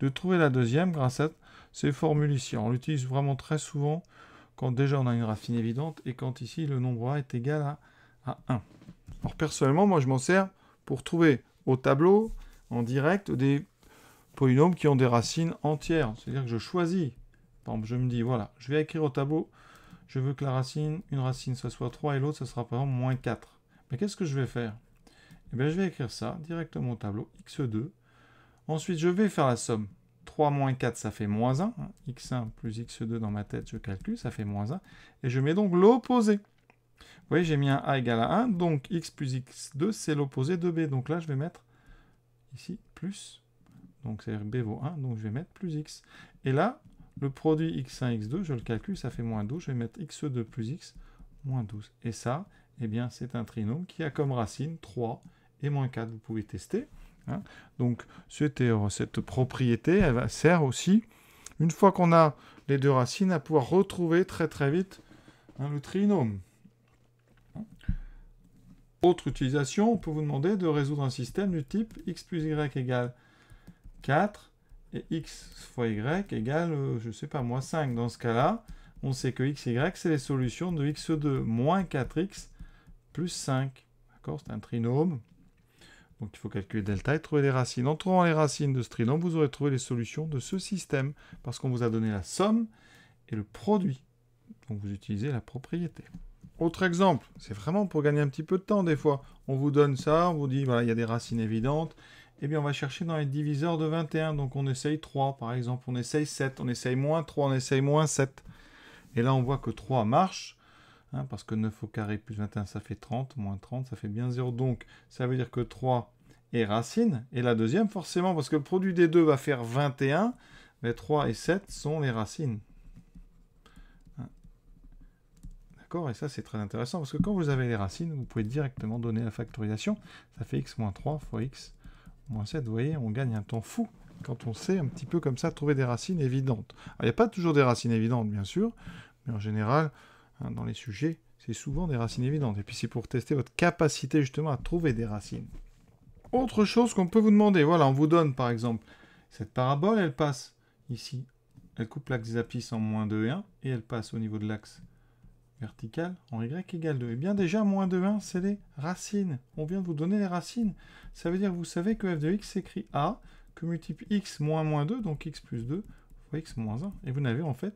de trouver la deuxième grâce à ces formules ici. On l'utilise vraiment très souvent quand déjà on a une racine évidente et quand ici le nombre A est égal à, 1. Alors personnellement, moi je m'en sers pour trouver au tableau, en direct, des polynômes qui ont des racines entières. C'est-à-dire que je choisis. Par exemple, je me dis, voilà, je vais écrire au tableau, je veux que la racine, une racine, ça soit 3 et l'autre, ça sera par exemple moins 4. Mais qu'est-ce que je vais faire eh bien, je vais écrire ça directement au tableau, x2. Ensuite, je vais faire la somme. 3 moins 4, ça fait moins 1. x1 plus x2 dans ma tête, je calcule, ça fait moins 1. Et je mets donc l'opposé. Vous voyez, j'ai mis un a égal à 1, donc x plus x2, c'est l'opposé de b. Donc là, je vais mettre ici plus. Donc c'est-à-dire b vaut 1, donc je vais mettre plus x. Et là, le produit x1, x2, je le calcule, ça fait moins 12. Je vais mettre x2 plus x, moins 12. Et ça, eh bien, c'est un trinôme qui a comme racine 3 et moins 4. Vous pouvez tester. Hein. Donc cette, euh, cette propriété, elle sert aussi, une fois qu'on a les deux racines, à pouvoir retrouver très très vite hein, le trinôme. Hein. Autre utilisation, on peut vous demander de résoudre un système du type x plus y égale 4 et x fois y égale, euh, je ne sais pas, moins 5. Dans ce cas-là, on sait que x, y, c'est les solutions de x2 moins 4x plus 5. D'accord C'est un trinôme. Donc il faut calculer delta et trouver les racines. En trouvant les racines de ce vous aurez trouvé les solutions de ce système, parce qu'on vous a donné la somme et le produit. Donc vous utilisez la propriété. Autre exemple, c'est vraiment pour gagner un petit peu de temps des fois. On vous donne ça, on vous dit, voilà, il y a des racines évidentes. Eh bien, on va chercher dans les diviseurs de 21. Donc on essaye 3, par exemple, on essaye 7, on essaye moins 3, on essaye moins 7. Et là, on voit que 3 marche. Hein, parce que 9 au carré plus 21, ça fait 30, moins 30, ça fait bien 0. Donc, ça veut dire que 3 est racine, et la deuxième, forcément, parce que le produit des deux va faire 21, mais 3 et 7 sont les racines. Hein. D'accord Et ça, c'est très intéressant, parce que quand vous avez les racines, vous pouvez directement donner la factorisation. Ça fait x moins 3 fois x moins 7. Vous voyez, on gagne un temps fou quand on sait un petit peu comme ça trouver des racines évidentes. Alors, il n'y a pas toujours des racines évidentes, bien sûr, mais en général, Hein, dans les sujets, c'est souvent des racines évidentes. Et puis c'est pour tester votre capacité justement à trouver des racines. Autre chose qu'on peut vous demander, voilà, on vous donne par exemple cette parabole, elle passe ici, elle coupe l'axe des apices en moins 2 et 1, et elle passe au niveau de l'axe vertical en y égale 2. Et eh bien déjà, moins 2, 1, c'est les racines. On vient de vous donner les racines. Ça veut dire que vous savez que f de x s'écrit a, que multiple x moins moins 2, donc x plus 2, fois x moins 1. Et vous n'avez en fait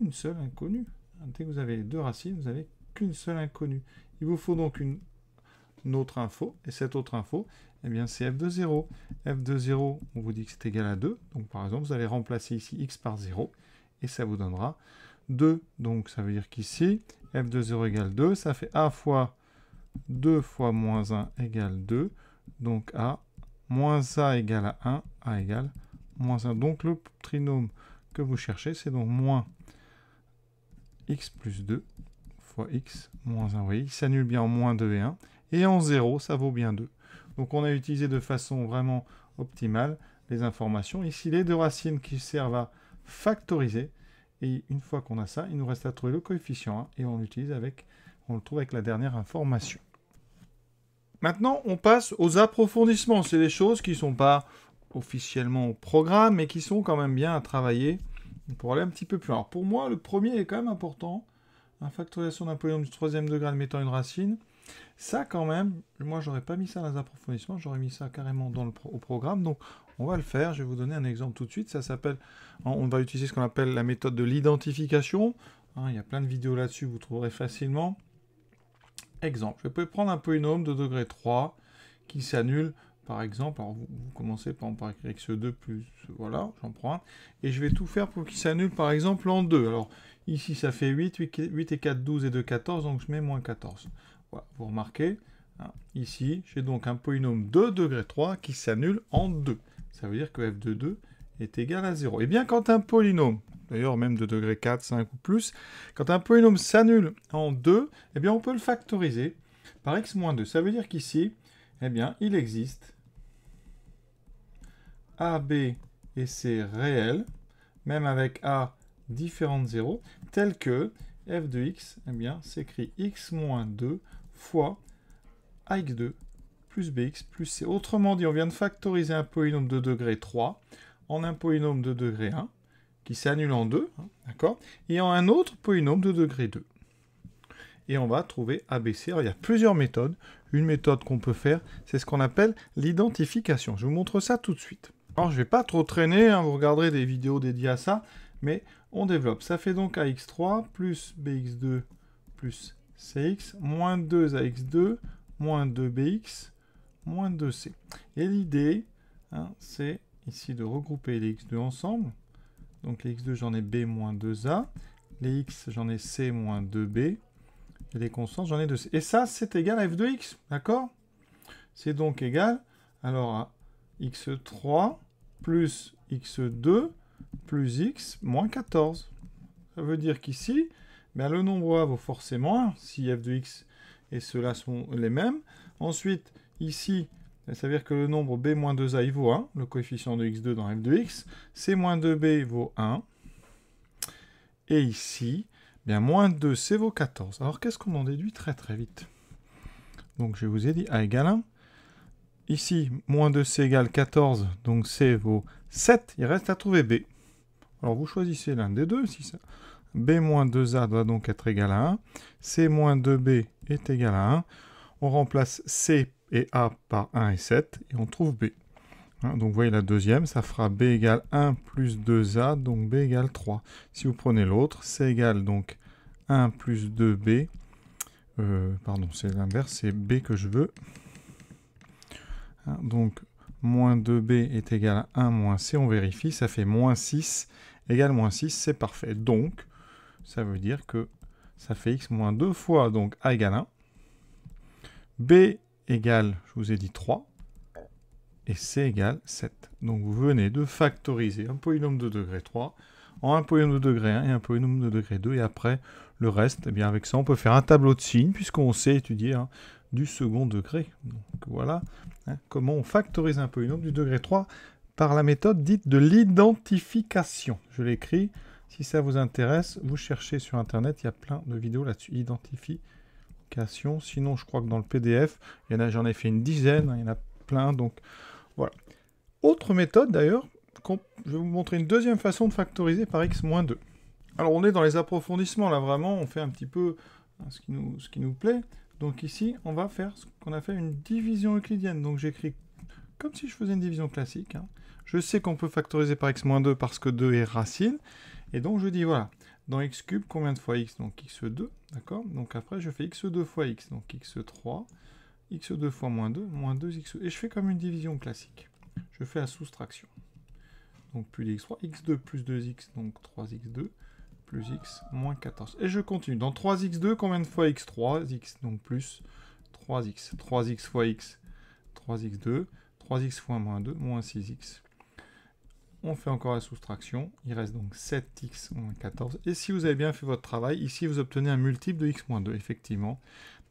une seule inconnue dès que vous avez deux racines, vous n'avez qu'une seule inconnue. Il vous faut donc une, autre info, et cette autre info, eh bien c'est f de 0. f de 0, on vous dit que c'est égal à 2, donc par exemple, vous allez remplacer ici x par 0, et ça vous donnera 2. Donc ça veut dire qu'ici, f de 0 égale 2, ça fait a fois 2 fois moins 1 égale 2, donc a moins a égale à 1, a égale moins 1. Donc le trinôme que vous cherchez, c'est donc moins x plus 2 fois x moins 1. oui, voyez, il s'annule bien en moins 2 et 1. Et en 0, ça vaut bien 2. Donc on a utilisé de façon vraiment optimale les informations. Ici, les deux racines qui servent à factoriser. Et une fois qu'on a ça, il nous reste à trouver le coefficient 1 et on l'utilise avec, on le trouve avec la dernière information. Maintenant, on passe aux approfondissements. C'est des choses qui ne sont pas officiellement au programme, mais qui sont quand même bien à travailler pour aller un petit peu plus loin. Alors pour moi, le premier est quand même important. La factorisation d'un polynôme du troisième degré mettant une racine. Ça, quand même, moi, j'aurais pas mis ça dans les approfondissements, j'aurais mis ça carrément dans le au programme. Donc, on va le faire. Je vais vous donner un exemple tout de suite. Ça s'appelle, hein, on va utiliser ce qu'on appelle la méthode de l'identification. Hein, il y a plein de vidéos là-dessus, vous trouverez facilement. Exemple, je peux prendre un polynôme de degré 3 qui s'annule par exemple, vous, commencez par, par x2 plus, voilà, j'en prends un, et je vais tout faire pour qu'il s'annule par exemple en 2. Alors ici ça fait 8, 8, et 4, 12 et 2, 14, donc je mets moins 14. vous remarquez, hein, ici j'ai donc un polynôme de degré 3 qui s'annule en 2. Ça veut dire que f de 2 est égal à 0. Et eh bien quand un polynôme, d'ailleurs même de degré 4, 5 ou plus, quand un polynôme s'annule en 2, eh bien on peut le factoriser par x-2. moins Ça veut dire qu'ici, eh bien, il existe a, b et C réels, même avec A de 0, tel que f de x eh s'écrit x moins 2 fois ax2 plus bx plus c. Autrement dit, on vient de factoriser un polynôme de degré 3 en un polynôme de degré 1 qui s'annule en 2, hein, d'accord, et en un autre polynôme de degré 2. Et on va trouver ABC. il y a plusieurs méthodes. Une méthode qu'on peut faire, c'est ce qu'on appelle l'identification. Je vous montre ça tout de suite. Alors je vais pas trop traîner, hein, vous regarderez des vidéos dédiées à ça, mais on développe. Ça fait donc AX3 plus BX2 plus CX, moins 2 AX2, moins 2 BX, moins 2C. Et l'idée, hein, c'est ici de regrouper les X2 ensemble. Donc les X2 j'en ai B moins 2A, les X j'en ai C moins 2B, et les constantes j'en ai 2C. Et ça c'est égal à F2X, d'accord C'est donc égal alors à X3 plus x2 plus x moins 14. Ça veut dire qu'ici, ben, le nombre A vaut forcément 1, si f de x et ceux sont les mêmes. Ensuite, ici, ben, ça veut dire que le nombre b moins 2a, il vaut 1, le coefficient de x2 dans f de x. c moins 2b vaut 1. Et ici, bien moins 2, c vaut 14. Alors qu'est-ce qu'on en déduit très très vite Donc je vous ai dit A égale 1. Ici, moins 2C égale 14, donc C vaut 7. Il reste à trouver B. Alors vous choisissez l'un des deux. Si B moins 2A doit donc être égal à 1. C moins 2B est égal à 1. On remplace C et A par 1 et 7 et on trouve B. Hein, donc vous voyez la deuxième, ça fera B égale 1 plus 2A, donc B égale 3. Si vous prenez l'autre, C égale donc 1 plus 2B. Euh, pardon, c'est l'inverse, c'est B que je veux. Hein, donc, moins 2b est égal à 1 moins c, on vérifie, ça fait moins 6 égale moins 6, c'est parfait. Donc, ça veut dire que ça fait x moins 2 fois, donc a égale 1. b égale, je vous ai dit 3, et c égale 7. Donc vous venez de factoriser un polynôme de degré 3 en un polynôme de degré 1 et un polynôme de degré 2, et après le reste, eh bien avec ça on peut faire un tableau de signes, puisqu'on sait étudier hein, du second degré. Donc voilà hein, comment on factorise un peu une polynôme du degré 3 par la méthode dite de l'identification. Je l'écris. Si ça vous intéresse, vous cherchez sur Internet, il y a plein de vidéos là-dessus. Identification. Sinon, je crois que dans le PDF, il y en a, j'en ai fait une dizaine, hein, il y en a plein. Donc voilà. Autre méthode d'ailleurs, je vais vous montrer une deuxième façon de factoriser par x-2. Alors on est dans les approfondissements, là vraiment, on fait un petit peu hein, ce qui nous, ce qui nous plaît. Donc ici, on va faire ce qu'on a fait une division euclidienne. Donc j'écris comme si je faisais une division classique. Hein. Je sais qu'on peut factoriser par x-2 parce que 2 est racine. Et donc je dis, voilà, dans x cube, combien de fois x Donc x2, d'accord Donc après, je fais x2 fois x, donc x3, x2 fois moins 2, moins 2 x Et je fais comme une division classique. Je fais la soustraction. Donc plus dx3, x2 plus 2x, donc 3x2, plus x, moins 14. Et je continue. Dans 3x2, combien de fois x 3x, donc plus 3x. 3x fois x, 3x2. 3x fois moins 2, moins 6x. On fait encore la soustraction. Il reste donc 7x moins 14. Et si vous avez bien fait votre travail, ici vous obtenez un multiple de x moins 2. Effectivement,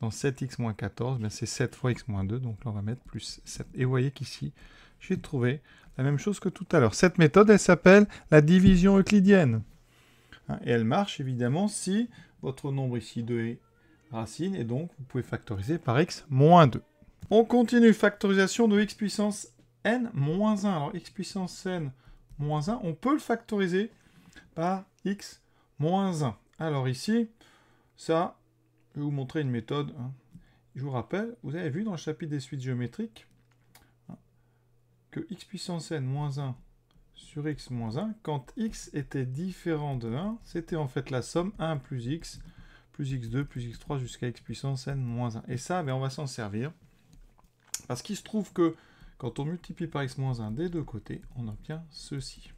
dans 7x moins 14, c'est 7 fois x moins 2. Donc là, on va mettre plus 7. Et vous voyez qu'ici, j'ai trouvé la même chose que tout à l'heure. Cette méthode, elle s'appelle la division euclidienne. Hein, et elle marche évidemment si votre nombre ici 2 est racine, et donc vous pouvez factoriser par x moins 2. On continue, factorisation de x puissance n moins 1. Alors x puissance n moins 1, on peut le factoriser par x moins 1. Alors ici, ça, je vais vous montrer une méthode. Hein. Je vous rappelle, vous avez vu dans le chapitre des suites géométriques hein, que x puissance n moins 1 sur x-1, moins quand x était différent de 1, c'était en fait la somme 1 plus x, plus x2, plus x3 jusqu'à x puissance n-1. Et ça, ben, on va s'en servir, parce qu'il se trouve que quand on multiplie par x-1 moins des deux côtés, on obtient ceci.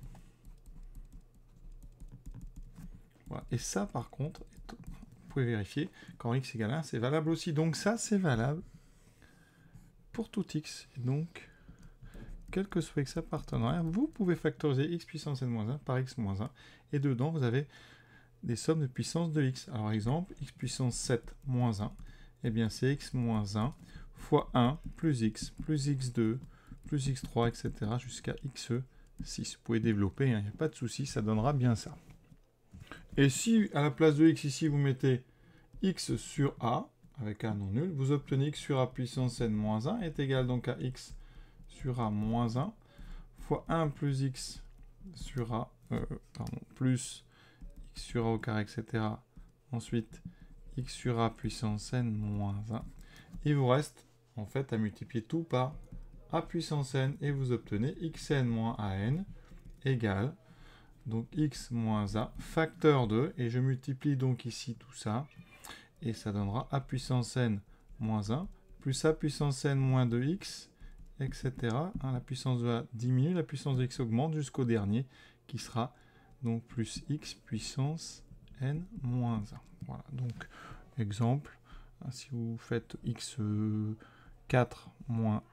Et ça, par contre, vous pouvez vérifier, quand x égale 1, c'est valable aussi. Donc ça, c'est valable pour tout x. donc, quel que soit x appartenant à vous pouvez factoriser x puissance n-1 par x-1, et dedans vous avez des sommes de puissance de x. Alors exemple, x puissance 7 moins 1, et eh bien c'est x moins 1 fois 1 plus x, plus x2, plus x3, etc. jusqu'à x 6 Vous pouvez développer, il hein, n'y a pas de souci, ça donnera bien ça. Et si à la place de x ici vous mettez x sur a, avec a non nul, vous obtenez x sur a puissance n-1 est égal donc à x sur A moins 1 fois 1 plus x sur A, euh, pardon, plus x sur A au carré, etc. Ensuite, x sur A puissance n moins 1. Il vous reste en fait à multiplier tout par A puissance n et vous obtenez xn moins AN égale donc x moins a facteur 2 et je multiplie donc ici tout ça et ça donnera a puissance n moins 1 plus a puissance n moins 2x etc. la puissance de A diminue, la puissance de x augmente jusqu'au dernier qui sera donc plus x puissance n moins 1. Voilà, donc exemple, hein, si vous faites x4 moins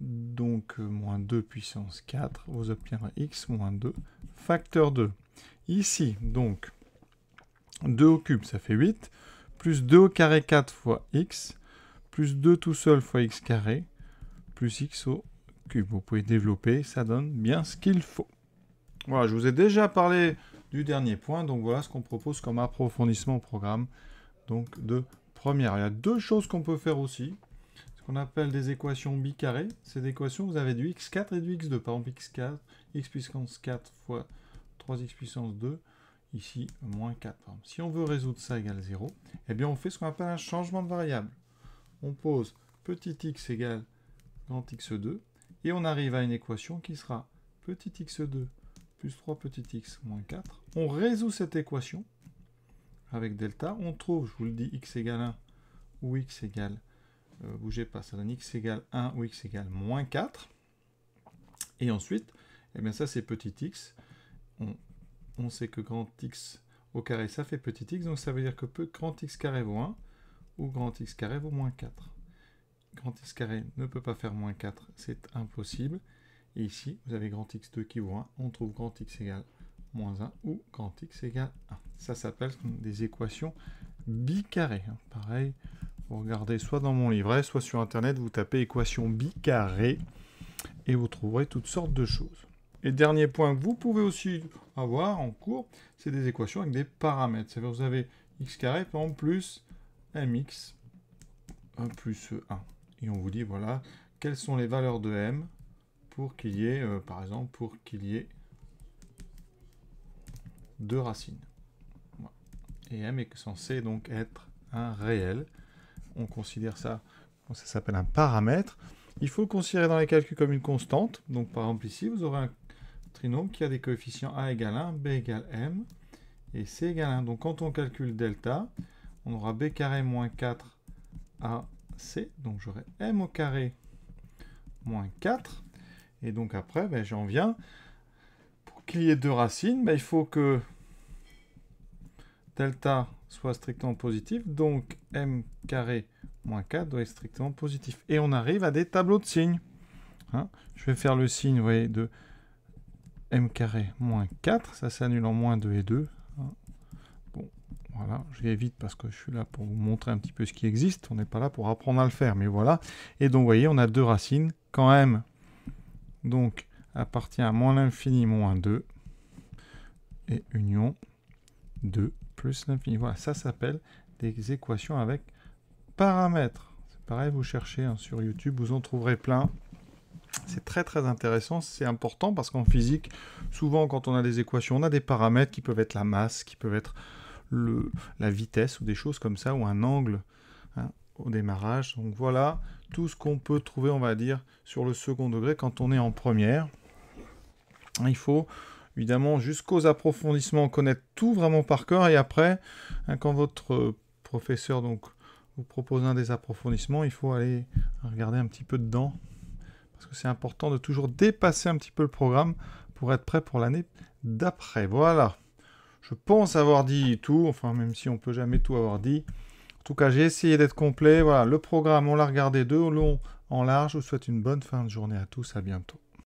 donc euh, moins 2 puissance 4, vous obtiendrez x moins 2 facteur 2. Ici, donc, 2 au cube, ça fait 8, plus 2 au carré 4 fois x, plus 2 tout seul fois x carré, plus x au cube. Vous pouvez développer, ça donne bien ce qu'il faut. Voilà, je vous ai déjà parlé du dernier point, donc voilà ce qu'on propose comme approfondissement au programme donc de première. Il y a deux choses qu'on peut faire aussi, ce qu'on appelle des équations bicarrées. Ces équations, vous avez du x4 et du x2. Par exemple, x4, x puissance 4 fois 3x puissance 2, ici moins 4. si on veut résoudre ça égal 0, eh bien on fait ce qu'on appelle un changement de variable. On pose petit x égale grand x2, et on arrive à une équation qui sera petit x2 plus 3 petit x moins 4. On résout cette équation avec delta. On trouve, je vous le dis, x égale 1 ou x égale, euh, bougez pas, ça donne x égale 1 ou x égale moins 4. Et ensuite, eh bien ça c'est petit x. On, sait que grand x au carré, ça fait petit x, donc ça veut dire que grand x carré vaut 1 ou grand x carré vaut moins 4 grand x carré ne peut pas faire moins 4, c'est impossible. Et ici, vous avez grand x2 qui vaut 1, on trouve grand x égale moins 1 ou grand x égale 1. Ça s'appelle des équations bicarrées. Hein. Pareil, vous regardez soit dans mon livret, soit sur Internet, vous tapez équation bicarrée et vous trouverez toutes sortes de choses. Et dernier point que vous pouvez aussi avoir en cours, c'est des équations avec des paramètres. cest vous avez x carré en plus mx plus 1 et on vous dit voilà quelles sont les valeurs de m pour qu'il y ait, euh, par exemple, pour qu'il y ait deux racines. Et m est censé donc être un réel. On considère ça, ça s'appelle un paramètre. Il faut considérer dans les calculs comme une constante. Donc par exemple ici, vous aurez un trinôme qui a des coefficients a égale 1, b égale m et c égale 1. Donc quand on calcule delta, on aura b carré moins 4 a c, donc j'aurai m au carré moins 4. Et donc après, ben, j'en viens, pour qu'il y ait deux racines, ben, il faut que delta soit strictement positif, donc m carré moins 4 doit être strictement positif. Et on arrive à des tableaux de signes. Hein, je vais faire le signe voyez, de m carré moins 4, ça s'annule en moins 2 et 2, voilà, je vais vite parce que je suis là pour vous montrer un petit peu ce qui existe. On n'est pas là pour apprendre à le faire, mais voilà. Et donc, vous voyez, on a deux racines. Quand même. donc, appartient à moins l'infini moins 2. Et union 2 plus l'infini. Voilà, ça s'appelle des équations avec paramètres. C'est pareil, vous cherchez hein, sur YouTube, vous en trouverez plein. C'est très très intéressant, c'est important parce qu'en physique, souvent quand on a des équations, on a des paramètres qui peuvent être la masse, qui peuvent être la vitesse ou des choses comme ça, ou un angle hein, au démarrage. Donc voilà tout ce qu'on peut trouver, on va dire, sur le second degré quand on est en première. Il faut évidemment jusqu'aux approfondissements connaître tout vraiment par cœur et après, hein, quand votre professeur donc vous propose un des approfondissements, il faut aller regarder un petit peu dedans parce que c'est important de toujours dépasser un petit peu le programme pour être prêt pour l'année d'après. Voilà. Je pense avoir dit tout, enfin même si on peut jamais tout avoir dit. En tout cas, j'ai essayé d'être complet. Voilà, le programme, on l'a regardé de long en large. Je vous souhaite une bonne fin de journée à tous. À bientôt.